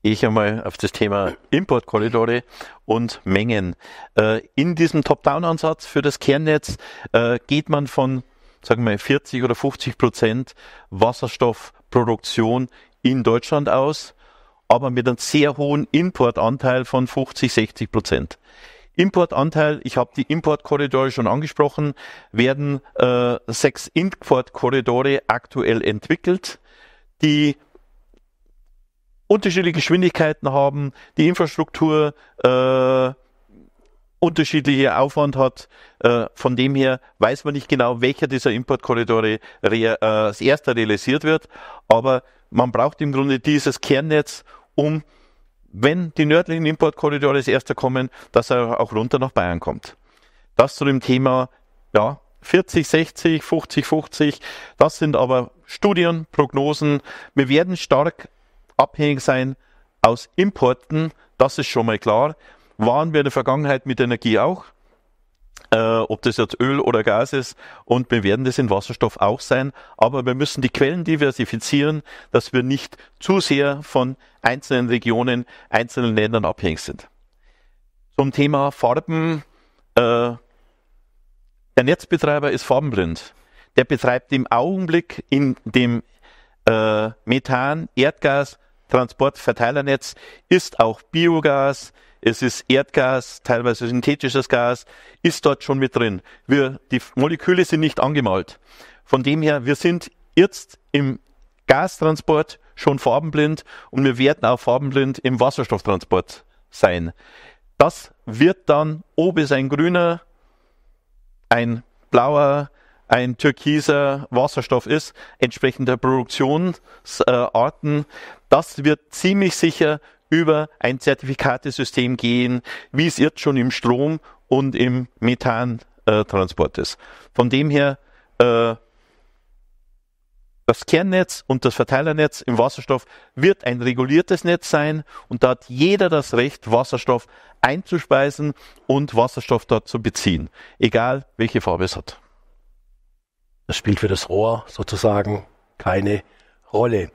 Ich einmal auf das Thema Importkorridore und Mengen. Äh, in diesem Top-Down-Ansatz für das Kernnetz äh, geht man von sagen wir 40 oder 50 Prozent Wasserstoffproduktion in Deutschland aus, aber mit einem sehr hohen Importanteil von 50, 60 Prozent. Importanteil, ich habe die Importkorridore schon angesprochen, werden äh, sechs Importkorridore aktuell entwickelt, die unterschiedliche Geschwindigkeiten haben, die Infrastruktur äh, unterschiedliche Aufwand hat. Äh, von dem her weiß man nicht genau, welcher dieser Importkorridore äh, als erster realisiert wird, aber man braucht im Grunde dieses Kernnetz, um, wenn die nördlichen Importkorridore als erster kommen, dass er auch runter nach Bayern kommt. Das zu dem Thema, ja, 40, 60, 50, 50, das sind aber Studien, Prognosen. Wir werden stark abhängig sein aus Importen, das ist schon mal klar waren wir in der Vergangenheit mit Energie auch, äh, ob das jetzt Öl oder Gas ist. Und wir werden das in Wasserstoff auch sein. Aber wir müssen die Quellen diversifizieren, dass wir nicht zu sehr von einzelnen Regionen, einzelnen Ländern abhängig sind. Zum Thema Farben. Äh, der Netzbetreiber ist farbenblind. Der betreibt im Augenblick in dem äh, Methan, Erdgas, Transport, Verteilernetz, ist auch Biogas, es ist Erdgas, teilweise synthetisches Gas, ist dort schon mit drin. Wir, die Moleküle sind nicht angemalt. Von dem her, wir sind jetzt im Gastransport schon farbenblind und wir werden auch farbenblind im Wasserstofftransport sein. Das wird dann, ob es ein grüner, ein blauer, ein türkiser Wasserstoff ist, entsprechend der Produktionsarten, das wird ziemlich sicher über ein Zertifikatesystem gehen, wie es jetzt schon im Strom und im Methantransport ist. Von dem her, äh, das Kernnetz und das Verteilernetz im Wasserstoff wird ein reguliertes Netz sein und da hat jeder das Recht, Wasserstoff einzuspeisen und Wasserstoff dort zu beziehen, egal welche Farbe es hat. Das spielt für das Rohr sozusagen keine Rolle.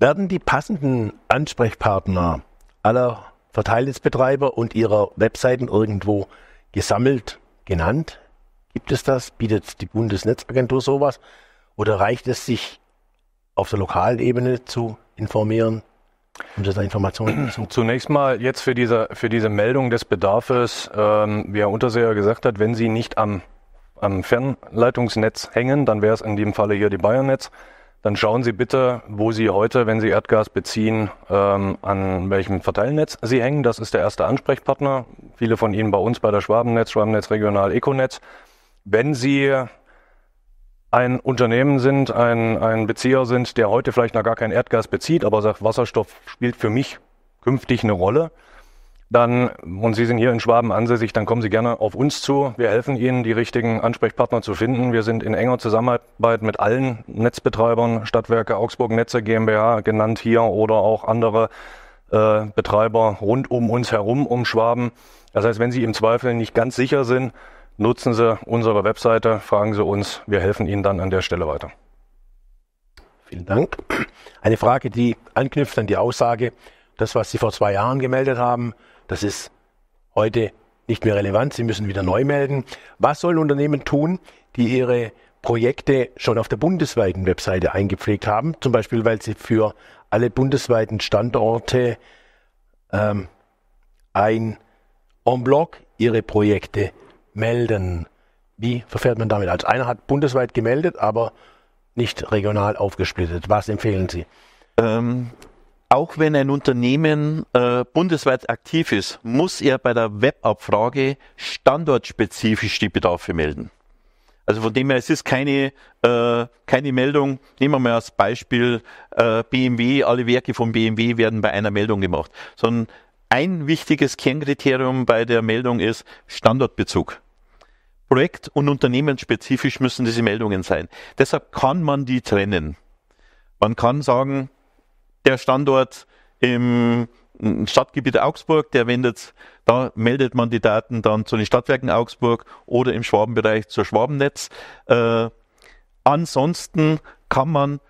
Werden die passenden Ansprechpartner aller Verteilnetzbetreiber und ihrer Webseiten irgendwo gesammelt, genannt? Gibt es das? Bietet die Bundesnetzagentur sowas? Oder reicht es, sich auf der lokalen Ebene zu informieren? Um das Informationen zu Zunächst mal jetzt für diese, für diese Meldung des Bedarfes, ähm, wie Herr Unterseher gesagt hat, wenn Sie nicht am, am Fernleitungsnetz hängen, dann wäre es in dem Falle hier die Bayernetz dann schauen Sie bitte, wo Sie heute, wenn Sie Erdgas beziehen, ähm, an welchem Verteilnetz Sie hängen. Das ist der erste Ansprechpartner. Viele von Ihnen bei uns bei der Schwabennetz, Schwabennetz Regional Econetz. Wenn Sie ein Unternehmen sind, ein, ein Bezieher sind, der heute vielleicht noch gar kein Erdgas bezieht, aber sagt, Wasserstoff spielt für mich künftig eine Rolle, dann, und Sie sind hier in Schwaben ansässig, dann kommen Sie gerne auf uns zu. Wir helfen Ihnen, die richtigen Ansprechpartner zu finden. Wir sind in enger Zusammenarbeit mit allen Netzbetreibern, Stadtwerke Augsburg Netze GmbH genannt hier oder auch andere äh, Betreiber rund um uns herum, um Schwaben. Das heißt, wenn Sie im Zweifel nicht ganz sicher sind, nutzen Sie unsere Webseite, fragen Sie uns. Wir helfen Ihnen dann an der Stelle weiter. Vielen Dank. Eine Frage, die anknüpft an die Aussage, das, was Sie vor zwei Jahren gemeldet haben, das ist heute nicht mehr relevant. Sie müssen wieder neu melden. Was sollen Unternehmen tun, die ihre Projekte schon auf der bundesweiten Webseite eingepflegt haben? Zum Beispiel, weil sie für alle bundesweiten Standorte ähm, ein en bloc ihre Projekte melden. Wie verfährt man damit? Also einer hat bundesweit gemeldet, aber nicht regional aufgesplittet. Was empfehlen Sie? Ähm, auch wenn ein Unternehmen äh, bundesweit aktiv ist, muss er bei der Webabfrage standortspezifisch die Bedarfe melden. Also von dem her, es ist keine, äh, keine Meldung. Nehmen wir mal als Beispiel äh, BMW, alle Werke von BMW werden bei einer Meldung gemacht, sondern ein wichtiges Kernkriterium bei der Meldung ist Standortbezug. Projekt- und unternehmensspezifisch müssen diese Meldungen sein. Deshalb kann man die trennen. Man kann sagen, der Standort im Stadtgebiet Augsburg, der wendet, da meldet man die Daten dann zu den Stadtwerken Augsburg oder im Schwabenbereich zur Schwabennetz. Äh, ansonsten kann man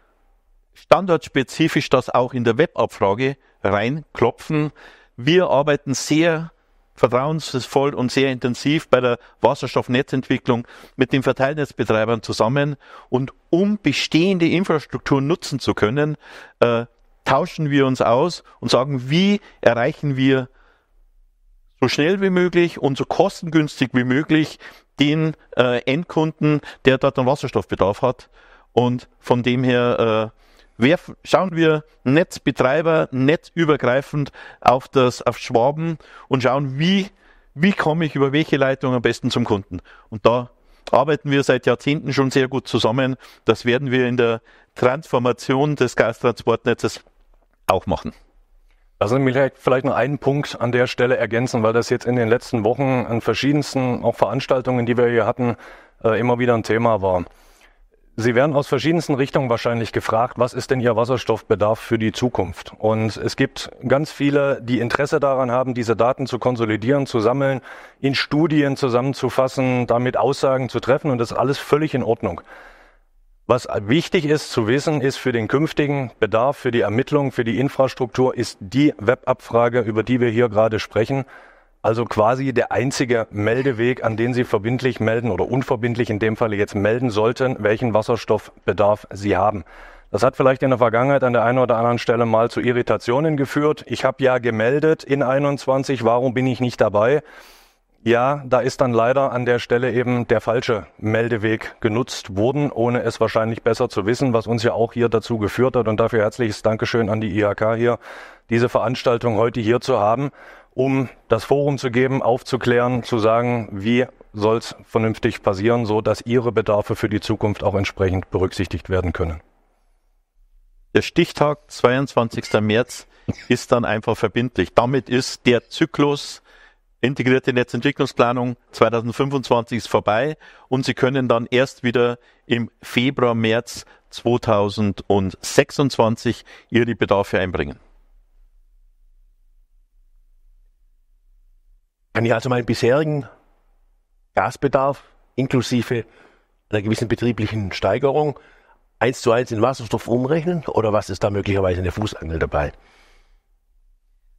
standortspezifisch das auch in der Webabfrage reinklopfen. Wir arbeiten sehr vertrauensvoll und sehr intensiv bei der Wasserstoffnetzentwicklung mit den Verteilnetzbetreibern zusammen und um bestehende Infrastruktur nutzen zu können, äh, tauschen wir uns aus und sagen, wie erreichen wir so schnell wie möglich und so kostengünstig wie möglich den äh, Endkunden, der dort einen Wasserstoffbedarf hat. Und von dem her äh, wer, schauen wir Netzbetreiber, netzübergreifend auf das auf Schwaben und schauen, wie, wie komme ich über welche Leitung am besten zum Kunden. Und da arbeiten wir seit Jahrzehnten schon sehr gut zusammen. Das werden wir in der Transformation des Gastransportnetzes auch machen. Lassen Sie mich vielleicht noch einen Punkt an der Stelle ergänzen, weil das jetzt in den letzten Wochen an verschiedensten auch Veranstaltungen, die wir hier hatten, äh, immer wieder ein Thema war. Sie werden aus verschiedensten Richtungen wahrscheinlich gefragt, was ist denn Ihr Wasserstoffbedarf für die Zukunft? Und es gibt ganz viele, die Interesse daran haben, diese Daten zu konsolidieren, zu sammeln, in Studien zusammenzufassen, damit Aussagen zu treffen und das ist alles völlig in Ordnung. Was wichtig ist zu wissen, ist für den künftigen Bedarf, für die Ermittlung, für die Infrastruktur, ist die Webabfrage, über die wir hier gerade sprechen, also quasi der einzige Meldeweg, an den Sie verbindlich melden oder unverbindlich in dem Falle jetzt melden sollten, welchen Wasserstoffbedarf Sie haben. Das hat vielleicht in der Vergangenheit an der einen oder anderen Stelle mal zu Irritationen geführt. Ich habe ja gemeldet in 21, warum bin ich nicht dabei? Ja, da ist dann leider an der Stelle eben der falsche Meldeweg genutzt worden, ohne es wahrscheinlich besser zu wissen, was uns ja auch hier dazu geführt hat. Und dafür herzliches Dankeschön an die IHK hier, diese Veranstaltung heute hier zu haben um das Forum zu geben, aufzuklären, zu sagen, wie soll es vernünftig passieren, so dass Ihre Bedarfe für die Zukunft auch entsprechend berücksichtigt werden können. Der Stichtag 22. März ist dann einfach verbindlich. Damit ist der Zyklus integrierte Netzentwicklungsplanung 2025 ist vorbei und Sie können dann erst wieder im Februar, März 2026 Ihre Bedarfe einbringen. kann ich also meinen bisherigen Gasbedarf inklusive einer gewissen betrieblichen Steigerung eins zu eins in Wasserstoff umrechnen oder was ist da möglicherweise eine Fußangel dabei?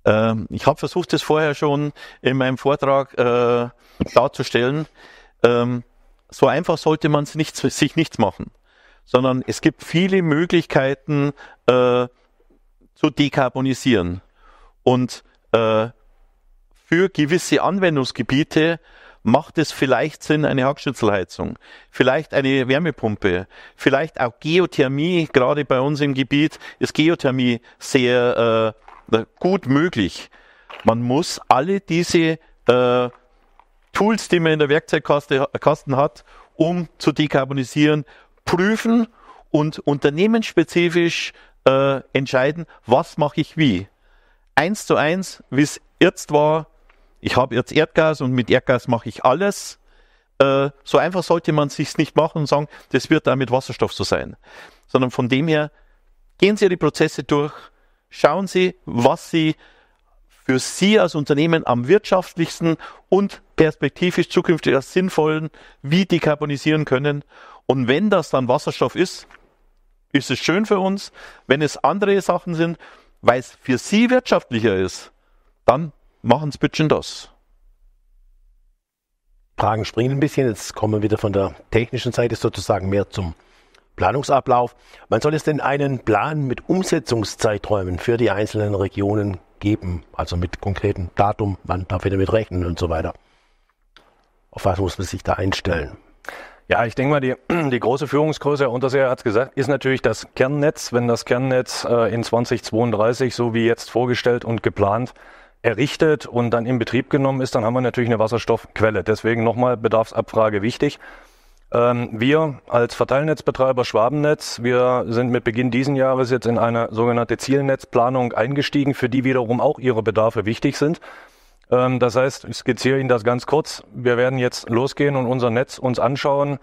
Ähm, ich habe versucht, das vorher schon in meinem Vortrag äh, darzustellen. Ähm, so einfach sollte man nicht, sich nichts machen, sondern es gibt viele Möglichkeiten äh, zu dekarbonisieren. Und äh, für gewisse Anwendungsgebiete macht es vielleicht Sinn, eine Hackschnitzelheizung, vielleicht eine Wärmepumpe, vielleicht auch Geothermie, gerade bei uns im Gebiet ist Geothermie sehr äh, gut möglich. Man muss alle diese äh, Tools, die man in der Werkzeugkasten hat, um zu dekarbonisieren, prüfen und unternehmensspezifisch äh, entscheiden, was mache ich wie. Eins zu eins, wie es jetzt war, ich habe jetzt Erdgas und mit Erdgas mache ich alles. Äh, so einfach sollte man sich's nicht machen und sagen, das wird da mit Wasserstoff so sein. Sondern von dem her, gehen Sie die Prozesse durch, schauen Sie, was Sie für Sie als Unternehmen am wirtschaftlichsten und perspektivisch zukünftig als sinnvollen wie dekarbonisieren können. Und wenn das dann Wasserstoff ist, ist es schön für uns. Wenn es andere Sachen sind, weil es für Sie wirtschaftlicher ist, dann machen machen's bisschen das. Fragen springen ein bisschen. Jetzt kommen wir wieder von der technischen Seite sozusagen mehr zum Planungsablauf. Wann soll es denn einen Plan mit Umsetzungszeiträumen für die einzelnen Regionen geben? Also mit konkreten Datum, wann darf ich damit rechnen und so weiter? Auf was muss man sich da einstellen? Ja, ich denke mal, die, die große Führungsgröße, Herr Unterseher hat es gesagt, ist natürlich das Kernnetz. Wenn das Kernnetz äh, in 2032, so wie jetzt vorgestellt und geplant, errichtet und dann in Betrieb genommen ist, dann haben wir natürlich eine Wasserstoffquelle. Deswegen nochmal Bedarfsabfrage wichtig. Ähm, wir als Verteilnetzbetreiber Schwabennetz, wir sind mit Beginn diesen Jahres jetzt in eine sogenannte Zielnetzplanung eingestiegen, für die wiederum auch ihre Bedarfe wichtig sind. Ähm, das heißt, ich skizziere Ihnen das ganz kurz. Wir werden jetzt losgehen und unser Netz uns anschauen,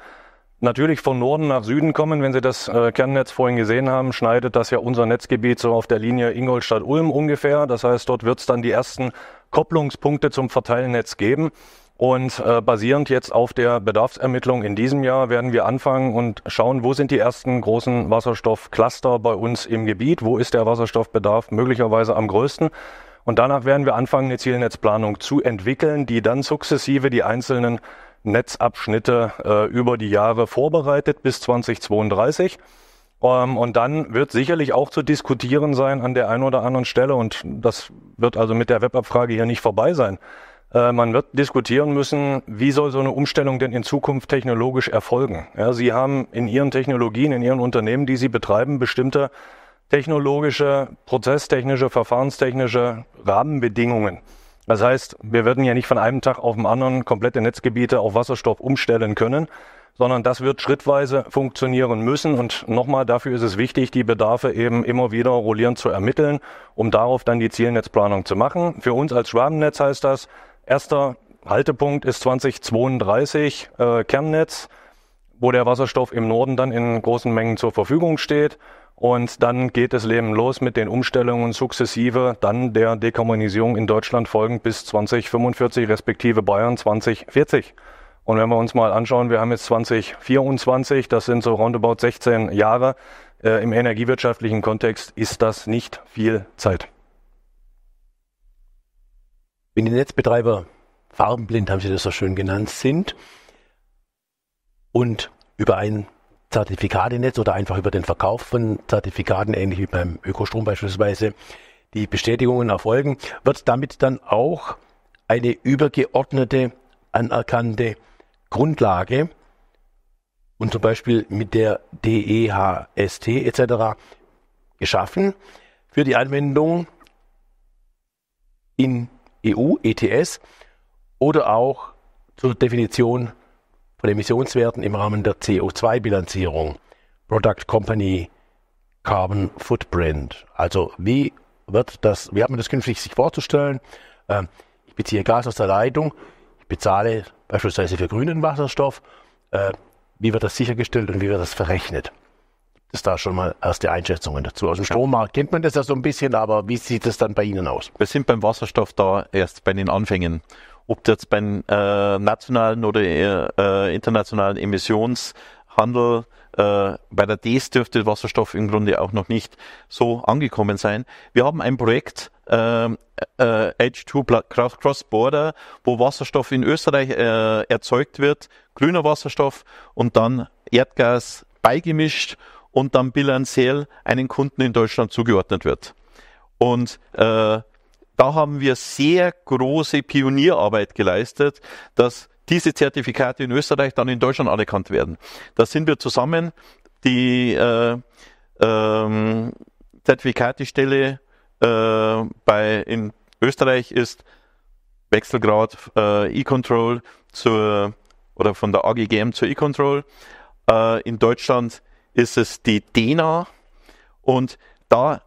natürlich von Norden nach Süden kommen. Wenn Sie das äh, Kernnetz vorhin gesehen haben, schneidet das ja unser Netzgebiet so auf der Linie Ingolstadt-Ulm ungefähr. Das heißt, dort wird es dann die ersten Kopplungspunkte zum Verteilnetz geben. Und äh, basierend jetzt auf der Bedarfsermittlung in diesem Jahr werden wir anfangen und schauen, wo sind die ersten großen Wasserstoffcluster bei uns im Gebiet, wo ist der Wasserstoffbedarf möglicherweise am größten. Und danach werden wir anfangen, eine Zielnetzplanung zu entwickeln, die dann sukzessive die einzelnen Netzabschnitte äh, über die Jahre vorbereitet bis 2032. Ähm, und dann wird sicherlich auch zu diskutieren sein an der einen oder anderen Stelle, und das wird also mit der Webabfrage hier nicht vorbei sein. Äh, man wird diskutieren müssen, wie soll so eine Umstellung denn in Zukunft technologisch erfolgen. Ja, Sie haben in Ihren Technologien, in Ihren Unternehmen, die Sie betreiben, bestimmte technologische, prozesstechnische, verfahrenstechnische Rahmenbedingungen. Das heißt, wir werden ja nicht von einem Tag auf den anderen komplette Netzgebiete auf Wasserstoff umstellen können, sondern das wird schrittweise funktionieren müssen. Und nochmal, dafür ist es wichtig, die Bedarfe eben immer wieder rollierend zu ermitteln, um darauf dann die Zielnetzplanung zu machen. Für uns als Schwabennetz heißt das, erster Haltepunkt ist 2032 äh, Kernnetz, wo der Wasserstoff im Norden dann in großen Mengen zur Verfügung steht. Und dann geht das Leben los mit den Umstellungen sukzessive, dann der Dekarbonisierung in Deutschland folgend bis 2045 respektive Bayern 2040. Und wenn wir uns mal anschauen, wir haben jetzt 2024, das sind so roundabout 16 Jahre. Äh, Im energiewirtschaftlichen Kontext ist das nicht viel Zeit. Wenn die Netzbetreiber farbenblind, haben Sie das so schön genannt, sind und über einen Zertifikatenetz oder einfach über den Verkauf von Zertifikaten, ähnlich wie beim Ökostrom beispielsweise, die Bestätigungen erfolgen, wird damit dann auch eine übergeordnete, anerkannte Grundlage und zum Beispiel mit der DEHST etc. geschaffen für die Anwendung in EU, ETS oder auch zur Definition von Emissionswerten im Rahmen der CO2-Bilanzierung, Product Company Carbon Footprint. Also wie wird das, wie hat man das künftig sich vorzustellen? Ähm, ich beziehe Gas aus der Leitung, ich bezahle beispielsweise für grünen Wasserstoff. Äh, wie wird das sichergestellt und wie wird das verrechnet? Gibt es da schon mal erste Einschätzungen dazu? Aus dem Strommarkt kennt man das ja so ein bisschen, aber wie sieht es dann bei Ihnen aus? Wir sind beim Wasserstoff da erst bei den Anfängen ob das beim äh, nationalen oder äh, äh internationalen Emissionshandel äh, bei der DES dürfte Wasserstoff im Grunde auch noch nicht so angekommen sein. Wir haben ein Projekt ähm, äh, äh, H2 Cross Border, wo Wasserstoff in Österreich äh, erzeugt wird, grüner Wasserstoff und dann Erdgas beigemischt und dann bilanziell einen Kunden in Deutschland zugeordnet wird. Und äh, da haben wir sehr große Pionierarbeit geleistet, dass diese Zertifikate in Österreich dann in Deutschland anerkannt werden. Da sind wir zusammen. Die äh, ähm, Zertifikatestelle äh, bei in Österreich ist Wechselgrad äh, E-Control zur oder von der AGGM zur E-Control. Äh, in Deutschland ist es die DENA und da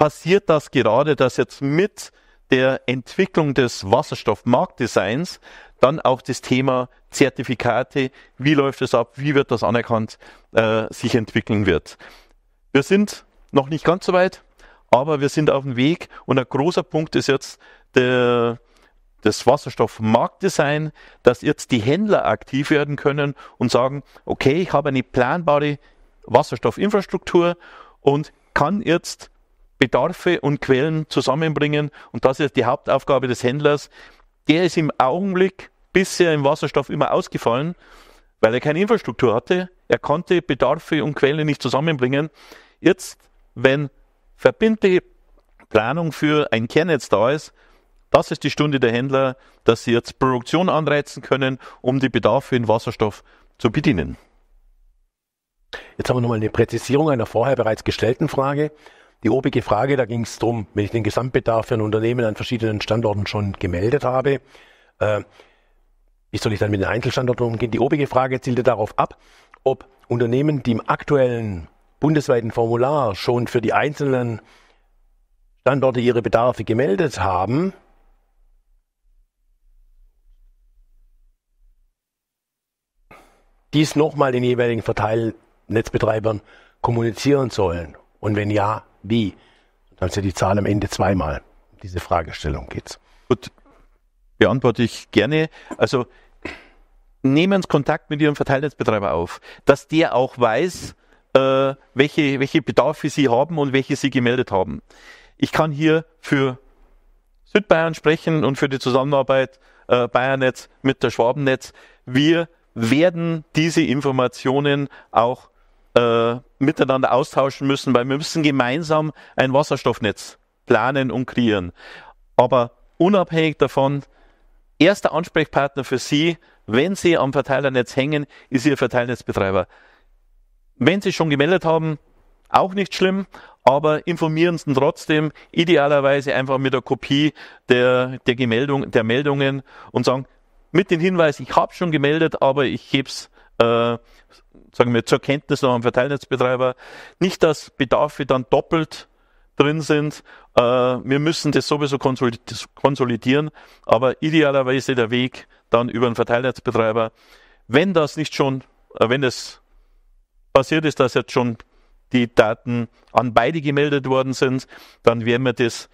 passiert das gerade, dass jetzt mit der Entwicklung des Wasserstoffmarktdesigns dann auch das Thema Zertifikate, wie läuft es ab, wie wird das anerkannt, äh, sich entwickeln wird. Wir sind noch nicht ganz so weit, aber wir sind auf dem Weg und ein großer Punkt ist jetzt der, das Wasserstoffmarktdesign, dass jetzt die Händler aktiv werden können und sagen, okay, ich habe eine planbare Wasserstoffinfrastruktur und kann jetzt Bedarfe und Quellen zusammenbringen. Und das ist die Hauptaufgabe des Händlers. Der ist im Augenblick bisher im Wasserstoff immer ausgefallen, weil er keine Infrastruktur hatte. Er konnte Bedarfe und Quellen nicht zusammenbringen. Jetzt, wenn verbindliche Planung für ein Kernnetz da ist, das ist die Stunde der Händler, dass sie jetzt Produktion anreizen können, um die Bedarfe in Wasserstoff zu bedienen. Jetzt haben wir nochmal eine Präzisierung einer vorher bereits gestellten Frage die obige Frage, da ging es darum, wenn ich den Gesamtbedarf für ein Unternehmen an verschiedenen Standorten schon gemeldet habe, äh, wie soll ich dann mit den Einzelstandorten umgehen? Die obige Frage zielte darauf ab, ob Unternehmen, die im aktuellen bundesweiten Formular schon für die einzelnen Standorte ihre Bedarfe gemeldet haben, dies nochmal den jeweiligen Verteilnetzbetreibern kommunizieren sollen. Und wenn ja, wie? Und dann ist ja die Zahl am Ende zweimal. diese Fragestellung geht's. Gut, beantworte ich gerne. Also nehmen Sie Kontakt mit Ihrem Verteilnetzbetreiber auf, dass der auch weiß, äh, welche, welche Bedarfe Sie haben und welche Sie gemeldet haben. Ich kann hier für Südbayern sprechen und für die Zusammenarbeit äh, Bayernetz mit der Schwabennetz. Wir werden diese Informationen auch äh, miteinander austauschen müssen, weil wir müssen gemeinsam ein Wasserstoffnetz planen und kreieren. Aber unabhängig davon, erster Ansprechpartner für Sie, wenn Sie am Verteilernetz hängen, ist Ihr Verteilnetzbetreiber. Wenn Sie schon gemeldet haben, auch nicht schlimm, aber informieren Sie trotzdem idealerweise einfach mit der Kopie der, der, Gemeldung, der Meldungen und sagen, mit dem Hinweis, ich habe schon gemeldet, aber ich gebe es äh, sagen wir, zur Kenntnis noch am Verteilnetzbetreiber, nicht, dass Bedarfe dann doppelt drin sind. Äh, wir müssen das sowieso konsolidieren, aber idealerweise der Weg dann über den Verteilnetzbetreiber, wenn das nicht schon, äh, wenn es passiert ist, dass jetzt schon die Daten an beide gemeldet worden sind, dann werden wir das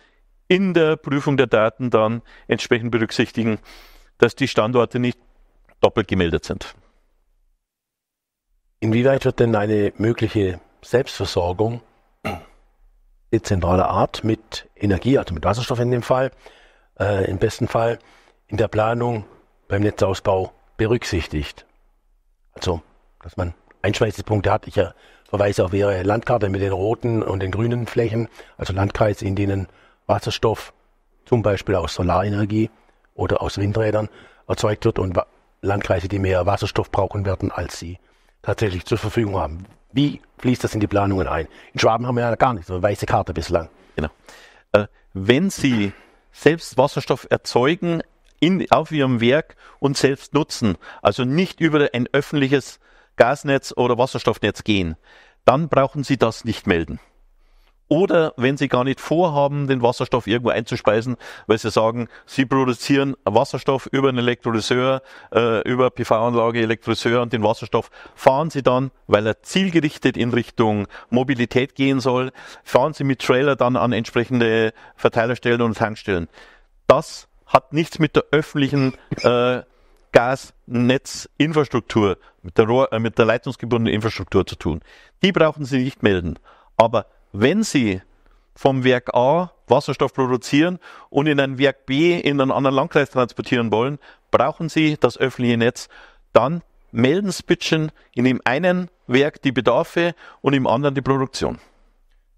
in der Prüfung der Daten dann entsprechend berücksichtigen, dass die Standorte nicht doppelt gemeldet sind. Inwieweit wird denn eine mögliche Selbstversorgung dezentraler Art mit Energie, also mit Wasserstoff in dem Fall, äh, im besten Fall, in der Planung beim Netzausbau berücksichtigt? Also, dass man Einschweißpunkte hat. Ich äh, verweise auf Ihre Landkarte mit den roten und den grünen Flächen, also Landkreise, in denen Wasserstoff zum Beispiel aus Solarenergie oder aus Windrädern erzeugt wird und Landkreise, die mehr Wasserstoff brauchen werden, als sie tatsächlich zur Verfügung haben. Wie fließt das in die Planungen ein? In Schwaben haben wir ja gar nichts, eine weiße Karte bislang. Genau. Äh, wenn Sie selbst Wasserstoff erzeugen in, auf Ihrem Werk und selbst nutzen, also nicht über ein öffentliches Gasnetz oder Wasserstoffnetz gehen, dann brauchen Sie das nicht melden oder wenn sie gar nicht vorhaben, den Wasserstoff irgendwo einzuspeisen, weil sie sagen, sie produzieren Wasserstoff über einen Elektrolyseur, äh, über PV-Anlage, Elektrolyseur und den Wasserstoff fahren sie dann, weil er zielgerichtet in Richtung Mobilität gehen soll, fahren sie mit Trailer dann an entsprechende Verteilerstellen und Tankstellen. Das hat nichts mit der öffentlichen äh, Gasnetzinfrastruktur, mit der, Rohr, äh, mit der leitungsgebundenen Infrastruktur zu tun. Die brauchen Sie nicht melden. Aber wenn sie vom Werk A Wasserstoff produzieren und in ein Werk B in einen anderen Landkreis transportieren wollen, brauchen sie das öffentliche Netz. Dann melden Sie bitte in dem einen Werk die Bedarfe und im anderen die Produktion.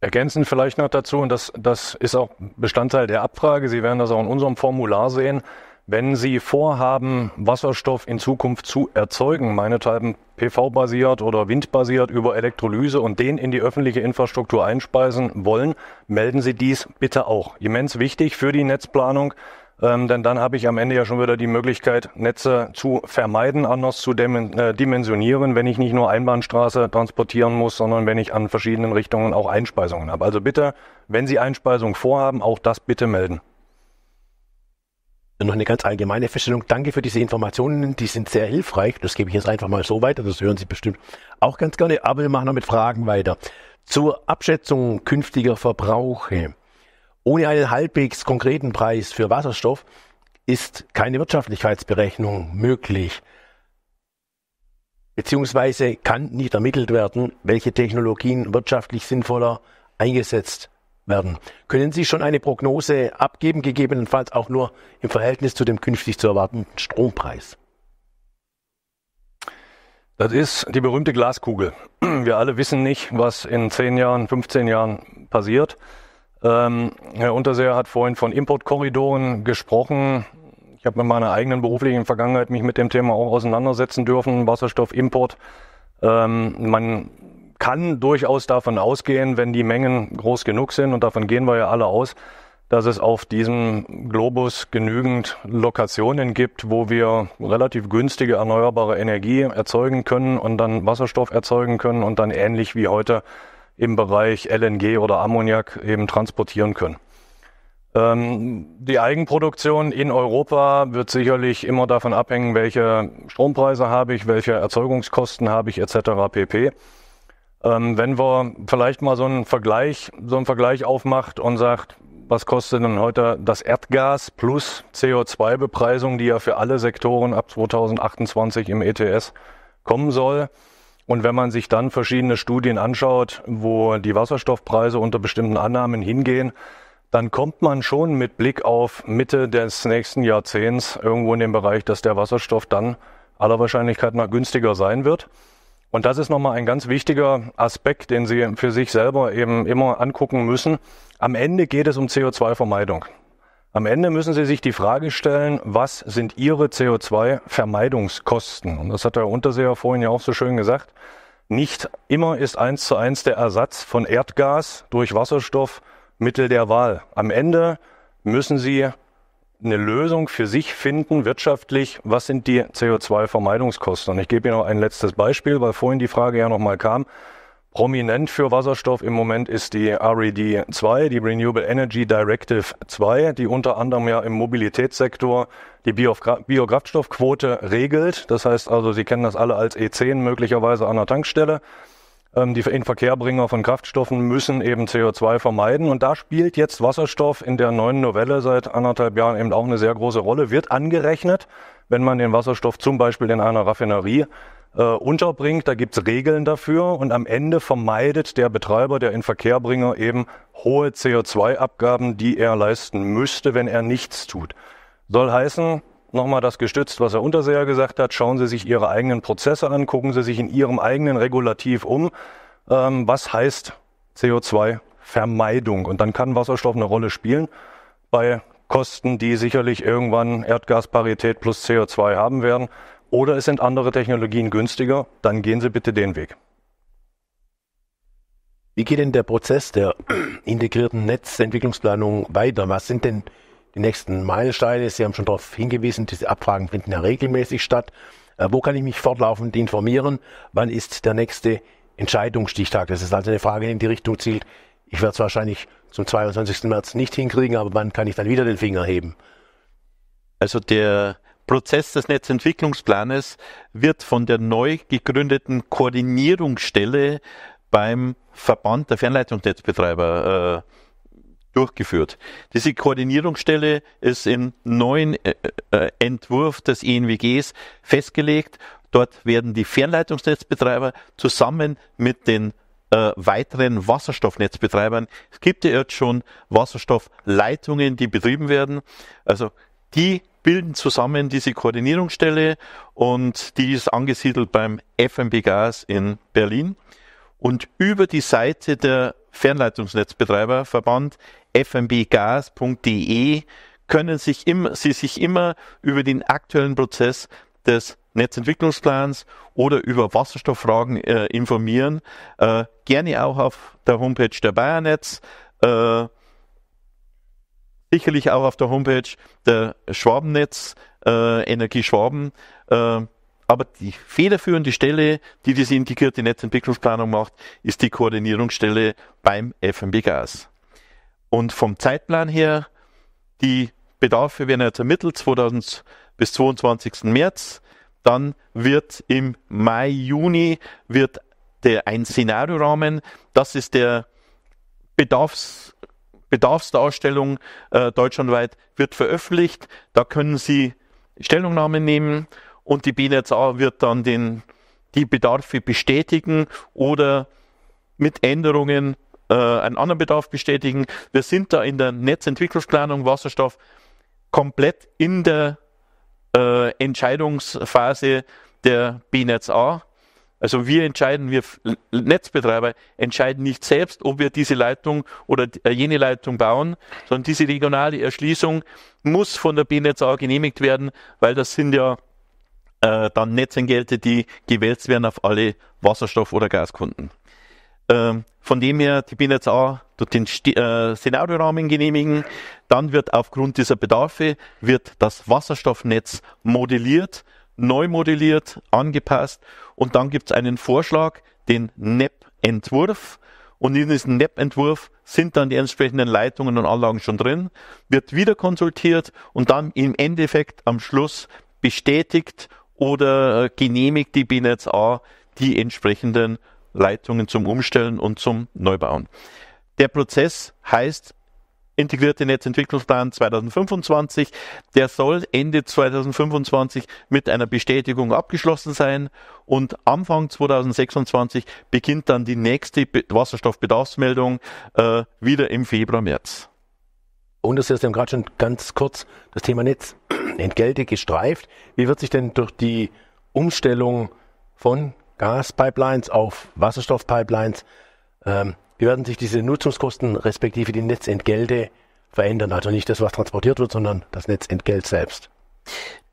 Ergänzend vielleicht noch dazu, und das, das ist auch Bestandteil der Abfrage, Sie werden das auch in unserem Formular sehen, wenn Sie vorhaben, Wasserstoff in Zukunft zu erzeugen, meinethalben PV-basiert oder windbasiert über Elektrolyse und den in die öffentliche Infrastruktur einspeisen wollen, melden Sie dies bitte auch. Immens wichtig für die Netzplanung, ähm, denn dann habe ich am Ende ja schon wieder die Möglichkeit, Netze zu vermeiden, anders zu äh, dimensionieren, wenn ich nicht nur Einbahnstraße transportieren muss, sondern wenn ich an verschiedenen Richtungen auch Einspeisungen habe. Also bitte, wenn Sie Einspeisung vorhaben, auch das bitte melden noch eine ganz allgemeine Feststellung. Danke für diese Informationen, die sind sehr hilfreich. Das gebe ich jetzt einfach mal so weiter, das hören Sie bestimmt auch ganz gerne. Aber wir machen noch mit Fragen weiter. Zur Abschätzung künftiger Verbrauche. Ohne einen halbwegs konkreten Preis für Wasserstoff ist keine Wirtschaftlichkeitsberechnung möglich. Beziehungsweise kann nicht ermittelt werden, welche Technologien wirtschaftlich sinnvoller eingesetzt werden. Können Sie schon eine Prognose abgeben, gegebenenfalls auch nur im Verhältnis zu dem künftig zu erwartenden Strompreis? Das ist die berühmte Glaskugel. Wir alle wissen nicht, was in 10 Jahren, 15 Jahren passiert. Ähm, Herr Unterseher hat vorhin von Importkorridoren gesprochen. Ich habe mit meiner eigenen beruflichen Vergangenheit mich mit dem Thema auch auseinandersetzen dürfen, Wasserstoffimport. Ähm, man kann durchaus davon ausgehen, wenn die Mengen groß genug sind, und davon gehen wir ja alle aus, dass es auf diesem Globus genügend Lokationen gibt, wo wir relativ günstige erneuerbare Energie erzeugen können und dann Wasserstoff erzeugen können und dann ähnlich wie heute im Bereich LNG oder Ammoniak eben transportieren können. Ähm, die Eigenproduktion in Europa wird sicherlich immer davon abhängen, welche Strompreise habe ich, welche Erzeugungskosten habe ich etc. pp. Ähm, wenn wir vielleicht mal so einen Vergleich, so einen Vergleich aufmacht und sagt, was kostet denn heute das Erdgas plus CO2-Bepreisung, die ja für alle Sektoren ab 2028 im ETS kommen soll? Und wenn man sich dann verschiedene Studien anschaut, wo die Wasserstoffpreise unter bestimmten Annahmen hingehen, dann kommt man schon mit Blick auf Mitte des nächsten Jahrzehnts irgendwo in den Bereich, dass der Wasserstoff dann aller Wahrscheinlichkeit nach günstiger sein wird. Und das ist nochmal ein ganz wichtiger Aspekt, den Sie für sich selber eben immer angucken müssen. Am Ende geht es um CO2-Vermeidung. Am Ende müssen Sie sich die Frage stellen, was sind Ihre CO2-Vermeidungskosten? Und das hat der Unterseher vorhin ja auch so schön gesagt. Nicht immer ist eins zu eins der Ersatz von Erdgas durch Wasserstoff Mittel der Wahl. Am Ende müssen Sie eine Lösung für sich finden, wirtschaftlich, was sind die CO2-Vermeidungskosten? Und ich gebe Ihnen noch ein letztes Beispiel, weil vorhin die Frage ja nochmal kam. Prominent für Wasserstoff im Moment ist die RED 2, die Renewable Energy Directive 2, die unter anderem ja im Mobilitätssektor die Biokraftstoffquote regelt. Das heißt also, Sie kennen das alle als E10 möglicherweise an der Tankstelle. Ähm, die Inverkehrbringer von Kraftstoffen müssen eben CO2 vermeiden. Und da spielt jetzt Wasserstoff in der neuen Novelle seit anderthalb Jahren eben auch eine sehr große Rolle, wird angerechnet, wenn man den Wasserstoff zum Beispiel in einer Raffinerie äh, unterbringt. Da gibt es Regeln dafür und am Ende vermeidet der Betreiber, der Inverkehrbringer eben hohe CO2-Abgaben, die er leisten müsste, wenn er nichts tut. Soll heißen, nochmal das gestützt, was Herr Unterseher gesagt hat. Schauen Sie sich Ihre eigenen Prozesse an, gucken Sie sich in Ihrem eigenen Regulativ um. Ähm, was heißt CO2-Vermeidung? Und dann kann Wasserstoff eine Rolle spielen bei Kosten, die sicherlich irgendwann Erdgasparität plus CO2 haben werden. Oder es sind andere Technologien günstiger, dann gehen Sie bitte den Weg. Wie geht denn der Prozess der integrierten Netzentwicklungsplanung weiter? Was sind denn die nächsten Meilensteine. Sie haben schon darauf hingewiesen, diese Abfragen finden ja regelmäßig statt. Äh, wo kann ich mich fortlaufend informieren? Wann ist der nächste Entscheidungsstichtag? Das ist also eine Frage, die in die Richtung zielt. Ich werde es wahrscheinlich zum 22. März nicht hinkriegen, aber wann kann ich dann wieder den Finger heben? Also der Prozess des Netzentwicklungsplanes wird von der neu gegründeten Koordinierungsstelle beim Verband der Fernleitungsnetzbetreiber äh, durchgeführt. Diese Koordinierungsstelle ist im neuen äh, äh, äh, Entwurf des INWGs festgelegt. Dort werden die Fernleitungsnetzbetreiber zusammen mit den äh, weiteren Wasserstoffnetzbetreibern, es gibt ja jetzt schon Wasserstoffleitungen, die betrieben werden, also die bilden zusammen diese Koordinierungsstelle und die ist angesiedelt beim FMB Gas in Berlin. Und über die Seite der Fernleitungsnetzbetreiberverband fmbgas.de können sich im, Sie sich immer über den aktuellen Prozess des Netzentwicklungsplans oder über Wasserstofffragen äh, informieren. Äh, gerne auch auf der Homepage der Bayernetz, äh, sicherlich auch auf der Homepage der Schwabennetz, äh, Energie Schwaben. Äh, aber die federführende Stelle, die diese integrierte Netzentwicklungsplanung macht, ist die Koordinierungsstelle beim FMB Gas. Und vom Zeitplan her, die Bedarfe werden jetzt ermittelt 2000 bis 22. März. Dann wird im Mai, Juni wird der ein Szenario-Rahmen, das ist der Bedarfs, Bedarfsdarstellung äh, deutschlandweit, wird veröffentlicht. Da können Sie Stellungnahmen nehmen und die BNZA wird dann den, die Bedarfe bestätigen oder mit Änderungen äh, einen anderen Bedarf bestätigen. Wir sind da in der Netzentwicklungsplanung Wasserstoff komplett in der äh, Entscheidungsphase der B-Netz A. Also wir entscheiden, wir Netzbetreiber entscheiden nicht selbst, ob wir diese Leitung oder äh, jene Leitung bauen, sondern diese regionale Erschließung muss von der B-Netz A genehmigt werden, weil das sind ja äh, dann Netzentgelte, die gewälzt werden auf alle Wasserstoff- oder Gaskunden. Ähm, von dem her, die BNetzA durch den St äh, Szenariorahmen genehmigen. Dann wird aufgrund dieser Bedarfe wird das Wasserstoffnetz modelliert, neu modelliert, angepasst. Und dann gibt es einen Vorschlag, den NEP-Entwurf. Und in diesem NEP-Entwurf sind dann die entsprechenden Leitungen und Anlagen schon drin, wird wieder konsultiert und dann im Endeffekt am Schluss bestätigt oder äh, genehmigt die BNetzA die entsprechenden Leitungen zum Umstellen und zum Neubauen. Der Prozess heißt Integrierte Netzentwicklungsplan 2025. Der soll Ende 2025 mit einer Bestätigung abgeschlossen sein und Anfang 2026 beginnt dann die nächste Wasserstoffbedarfsmeldung äh, wieder im Februar, März. Und das ist ja gerade schon ganz kurz das Thema Netzentgelte gestreift. Wie wird sich denn durch die Umstellung von Gaspipelines auf Wasserstoffpipelines. Ähm, wie werden sich diese Nutzungskosten respektive die Netzentgelte verändern? Also nicht das, was transportiert wird, sondern das Netzentgelt selbst.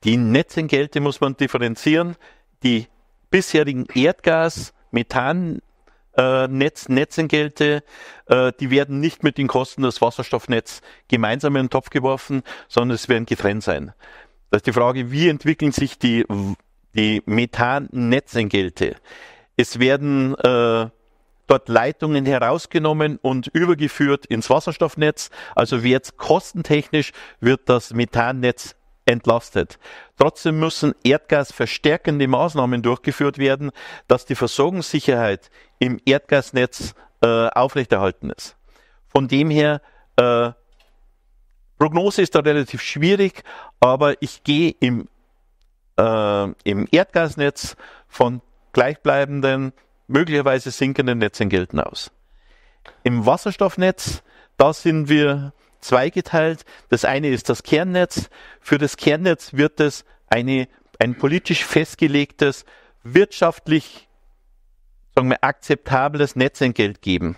Die Netzentgelte muss man differenzieren. Die bisherigen Erdgas, Methan, äh, Netzentgelte, äh, die werden nicht mit den Kosten des Wasserstoffnetzes gemeinsam in den Topf geworfen, sondern es werden getrennt sein. Das ist die Frage, wie entwickeln sich die die methan netzengelte Es werden äh, dort Leitungen herausgenommen und übergeführt ins Wasserstoffnetz. Also wird kostentechnisch wird das Methannetz entlastet. Trotzdem müssen erdgasverstärkende Maßnahmen durchgeführt werden, dass die Versorgungssicherheit im Erdgasnetz äh, aufrechterhalten ist. Von dem her, äh, Prognose ist da relativ schwierig, aber ich gehe im äh, im Erdgasnetz von gleichbleibenden, möglicherweise sinkenden Netzentgelten aus. Im Wasserstoffnetz, da sind wir zweigeteilt. Das eine ist das Kernnetz. Für das Kernnetz wird es eine, ein politisch festgelegtes, wirtschaftlich sagen wir, akzeptables Netzentgelt geben.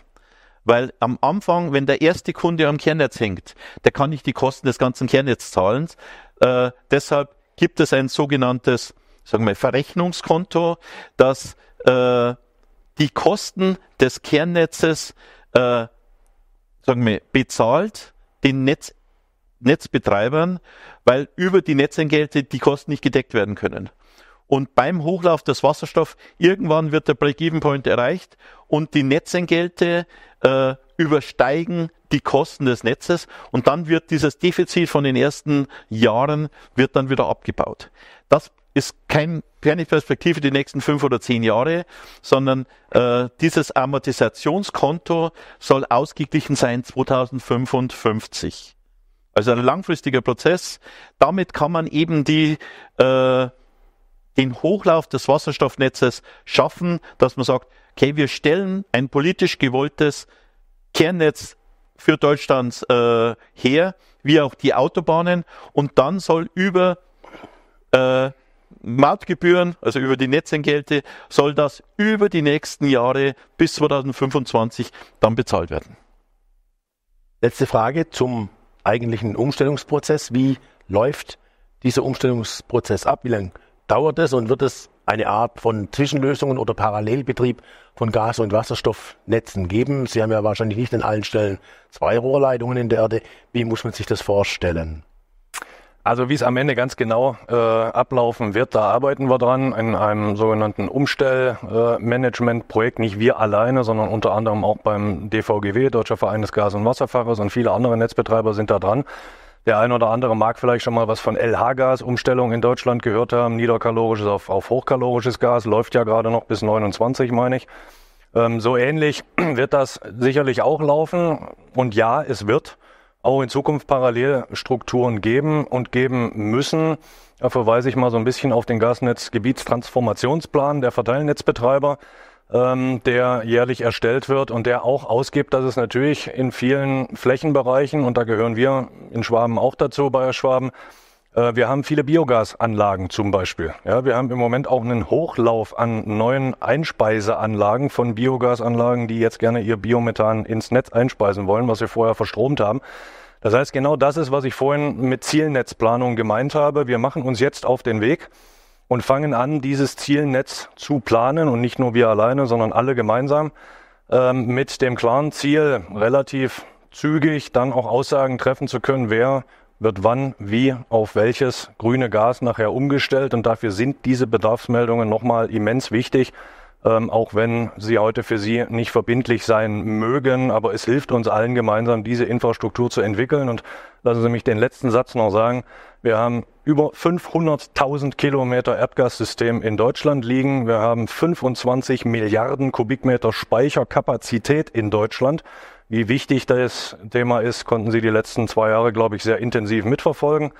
Weil am Anfang, wenn der erste Kunde am Kernnetz hängt, der kann nicht die Kosten des ganzen Kernnetzzahlens. Äh, deshalb gibt es ein sogenanntes, sagen wir, Verrechnungskonto, das äh, die Kosten des Kernnetzes, äh, sagen wir, bezahlt den Netz, Netzbetreibern, weil über die Netzentgelte die Kosten nicht gedeckt werden können. Und beim Hochlauf des Wasserstoff, irgendwann wird der Break-Even-Point erreicht und die Netzentgelte äh, übersteigen die Kosten des Netzes und dann wird dieses Defizit von den ersten Jahren wird dann wieder abgebaut. Das ist kein, keine Perspektive die nächsten fünf oder zehn Jahre, sondern äh, dieses Amortisationskonto soll ausgeglichen sein 2055. Also ein langfristiger Prozess. Damit kann man eben die äh, den Hochlauf des Wasserstoffnetzes schaffen, dass man sagt, okay, wir stellen ein politisch gewolltes Kernnetz für Deutschland äh, her, wie auch die Autobahnen. Und dann soll über äh, Mautgebühren, also über die Netzentgelte, soll das über die nächsten Jahre bis 2025 dann bezahlt werden. Letzte Frage zum eigentlichen Umstellungsprozess. Wie läuft dieser Umstellungsprozess ab? Wie lange dauert es und wird es eine Art von Zwischenlösungen oder Parallelbetrieb von Gas- und Wasserstoffnetzen geben? Sie haben ja wahrscheinlich nicht an allen Stellen zwei Rohrleitungen in der Erde. Wie muss man sich das vorstellen? Also wie es am Ende ganz genau äh, ablaufen wird, da arbeiten wir dran in einem sogenannten Umstellmanagement-Projekt. Äh, Nicht wir alleine, sondern unter anderem auch beim DVGW, Deutscher Verein des Gas- und Wasserfahrers und viele andere Netzbetreiber sind da dran. Der ein oder andere mag vielleicht schon mal was von LH-Gas-Umstellung in Deutschland gehört haben. Niederkalorisches auf, auf hochkalorisches Gas läuft ja gerade noch bis 29, meine ich. Ähm, so ähnlich wird das sicherlich auch laufen. Und ja, es wird auch in Zukunft Parallelstrukturen geben und geben müssen. Dafür verweise ich mal so ein bisschen auf den Gasnetzgebietstransformationsplan der Verteilnetzbetreiber ähm, der jährlich erstellt wird und der auch ausgibt, dass es natürlich in vielen Flächenbereichen, und da gehören wir in Schwaben auch dazu Bayer Schwaben, äh, wir haben viele Biogasanlagen zum Beispiel. Ja, wir haben im Moment auch einen Hochlauf an neuen Einspeiseanlagen von Biogasanlagen, die jetzt gerne ihr Biomethan ins Netz einspeisen wollen, was wir vorher verstromt haben. Das heißt, genau das ist, was ich vorhin mit Zielnetzplanung gemeint habe. Wir machen uns jetzt auf den Weg, und fangen an, dieses Zielnetz zu planen und nicht nur wir alleine, sondern alle gemeinsam ähm, mit dem klaren Ziel relativ zügig dann auch Aussagen treffen zu können, wer wird wann, wie, auf welches grüne Gas nachher umgestellt. Und dafür sind diese Bedarfsmeldungen nochmal immens wichtig, ähm, auch wenn sie heute für Sie nicht verbindlich sein mögen. Aber es hilft uns allen gemeinsam, diese Infrastruktur zu entwickeln. Und lassen Sie mich den letzten Satz noch sagen. Wir haben über 500.000 Kilometer Erdgassystem in Deutschland liegen. Wir haben 25 Milliarden Kubikmeter Speicherkapazität in Deutschland. Wie wichtig das Thema ist, konnten Sie die letzten zwei Jahre, glaube ich, sehr intensiv mitverfolgen.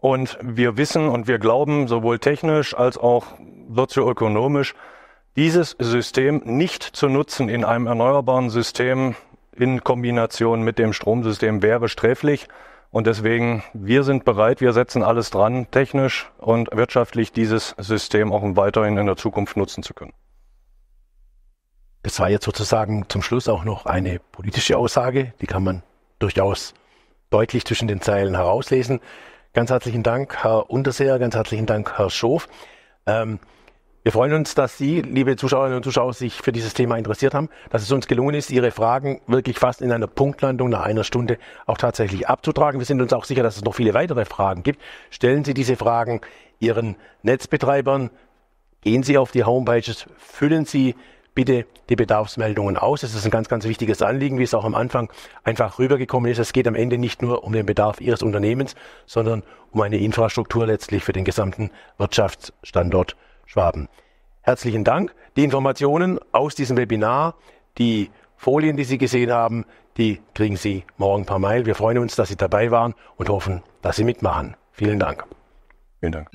Und wir wissen und wir glauben, sowohl technisch als auch sozioökonomisch, dieses System nicht zu nutzen in einem erneuerbaren System in Kombination mit dem Stromsystem wäre sträflich. Und deswegen, wir sind bereit, wir setzen alles dran, technisch und wirtschaftlich dieses System auch weiterhin in der Zukunft nutzen zu können. Das war jetzt sozusagen zum Schluss auch noch eine politische Aussage, die kann man durchaus deutlich zwischen den Zeilen herauslesen. Ganz herzlichen Dank, Herr Unterseher, ganz herzlichen Dank, Herr Schof. Ähm, wir freuen uns, dass Sie, liebe Zuschauerinnen und Zuschauer, sich für dieses Thema interessiert haben, dass es uns gelungen ist, Ihre Fragen wirklich fast in einer Punktlandung nach einer Stunde auch tatsächlich abzutragen. Wir sind uns auch sicher, dass es noch viele weitere Fragen gibt. Stellen Sie diese Fragen Ihren Netzbetreibern, gehen Sie auf die Homepages, füllen Sie bitte die Bedarfsmeldungen aus. Es ist ein ganz, ganz wichtiges Anliegen, wie es auch am Anfang einfach rübergekommen ist. Es geht am Ende nicht nur um den Bedarf Ihres Unternehmens, sondern um eine Infrastruktur letztlich für den gesamten Wirtschaftsstandort Schwaben. Herzlichen Dank. Die Informationen aus diesem Webinar, die Folien, die Sie gesehen haben, die kriegen Sie morgen per Mail. Wir freuen uns, dass Sie dabei waren und hoffen, dass Sie mitmachen. Vielen Dank. Vielen Dank.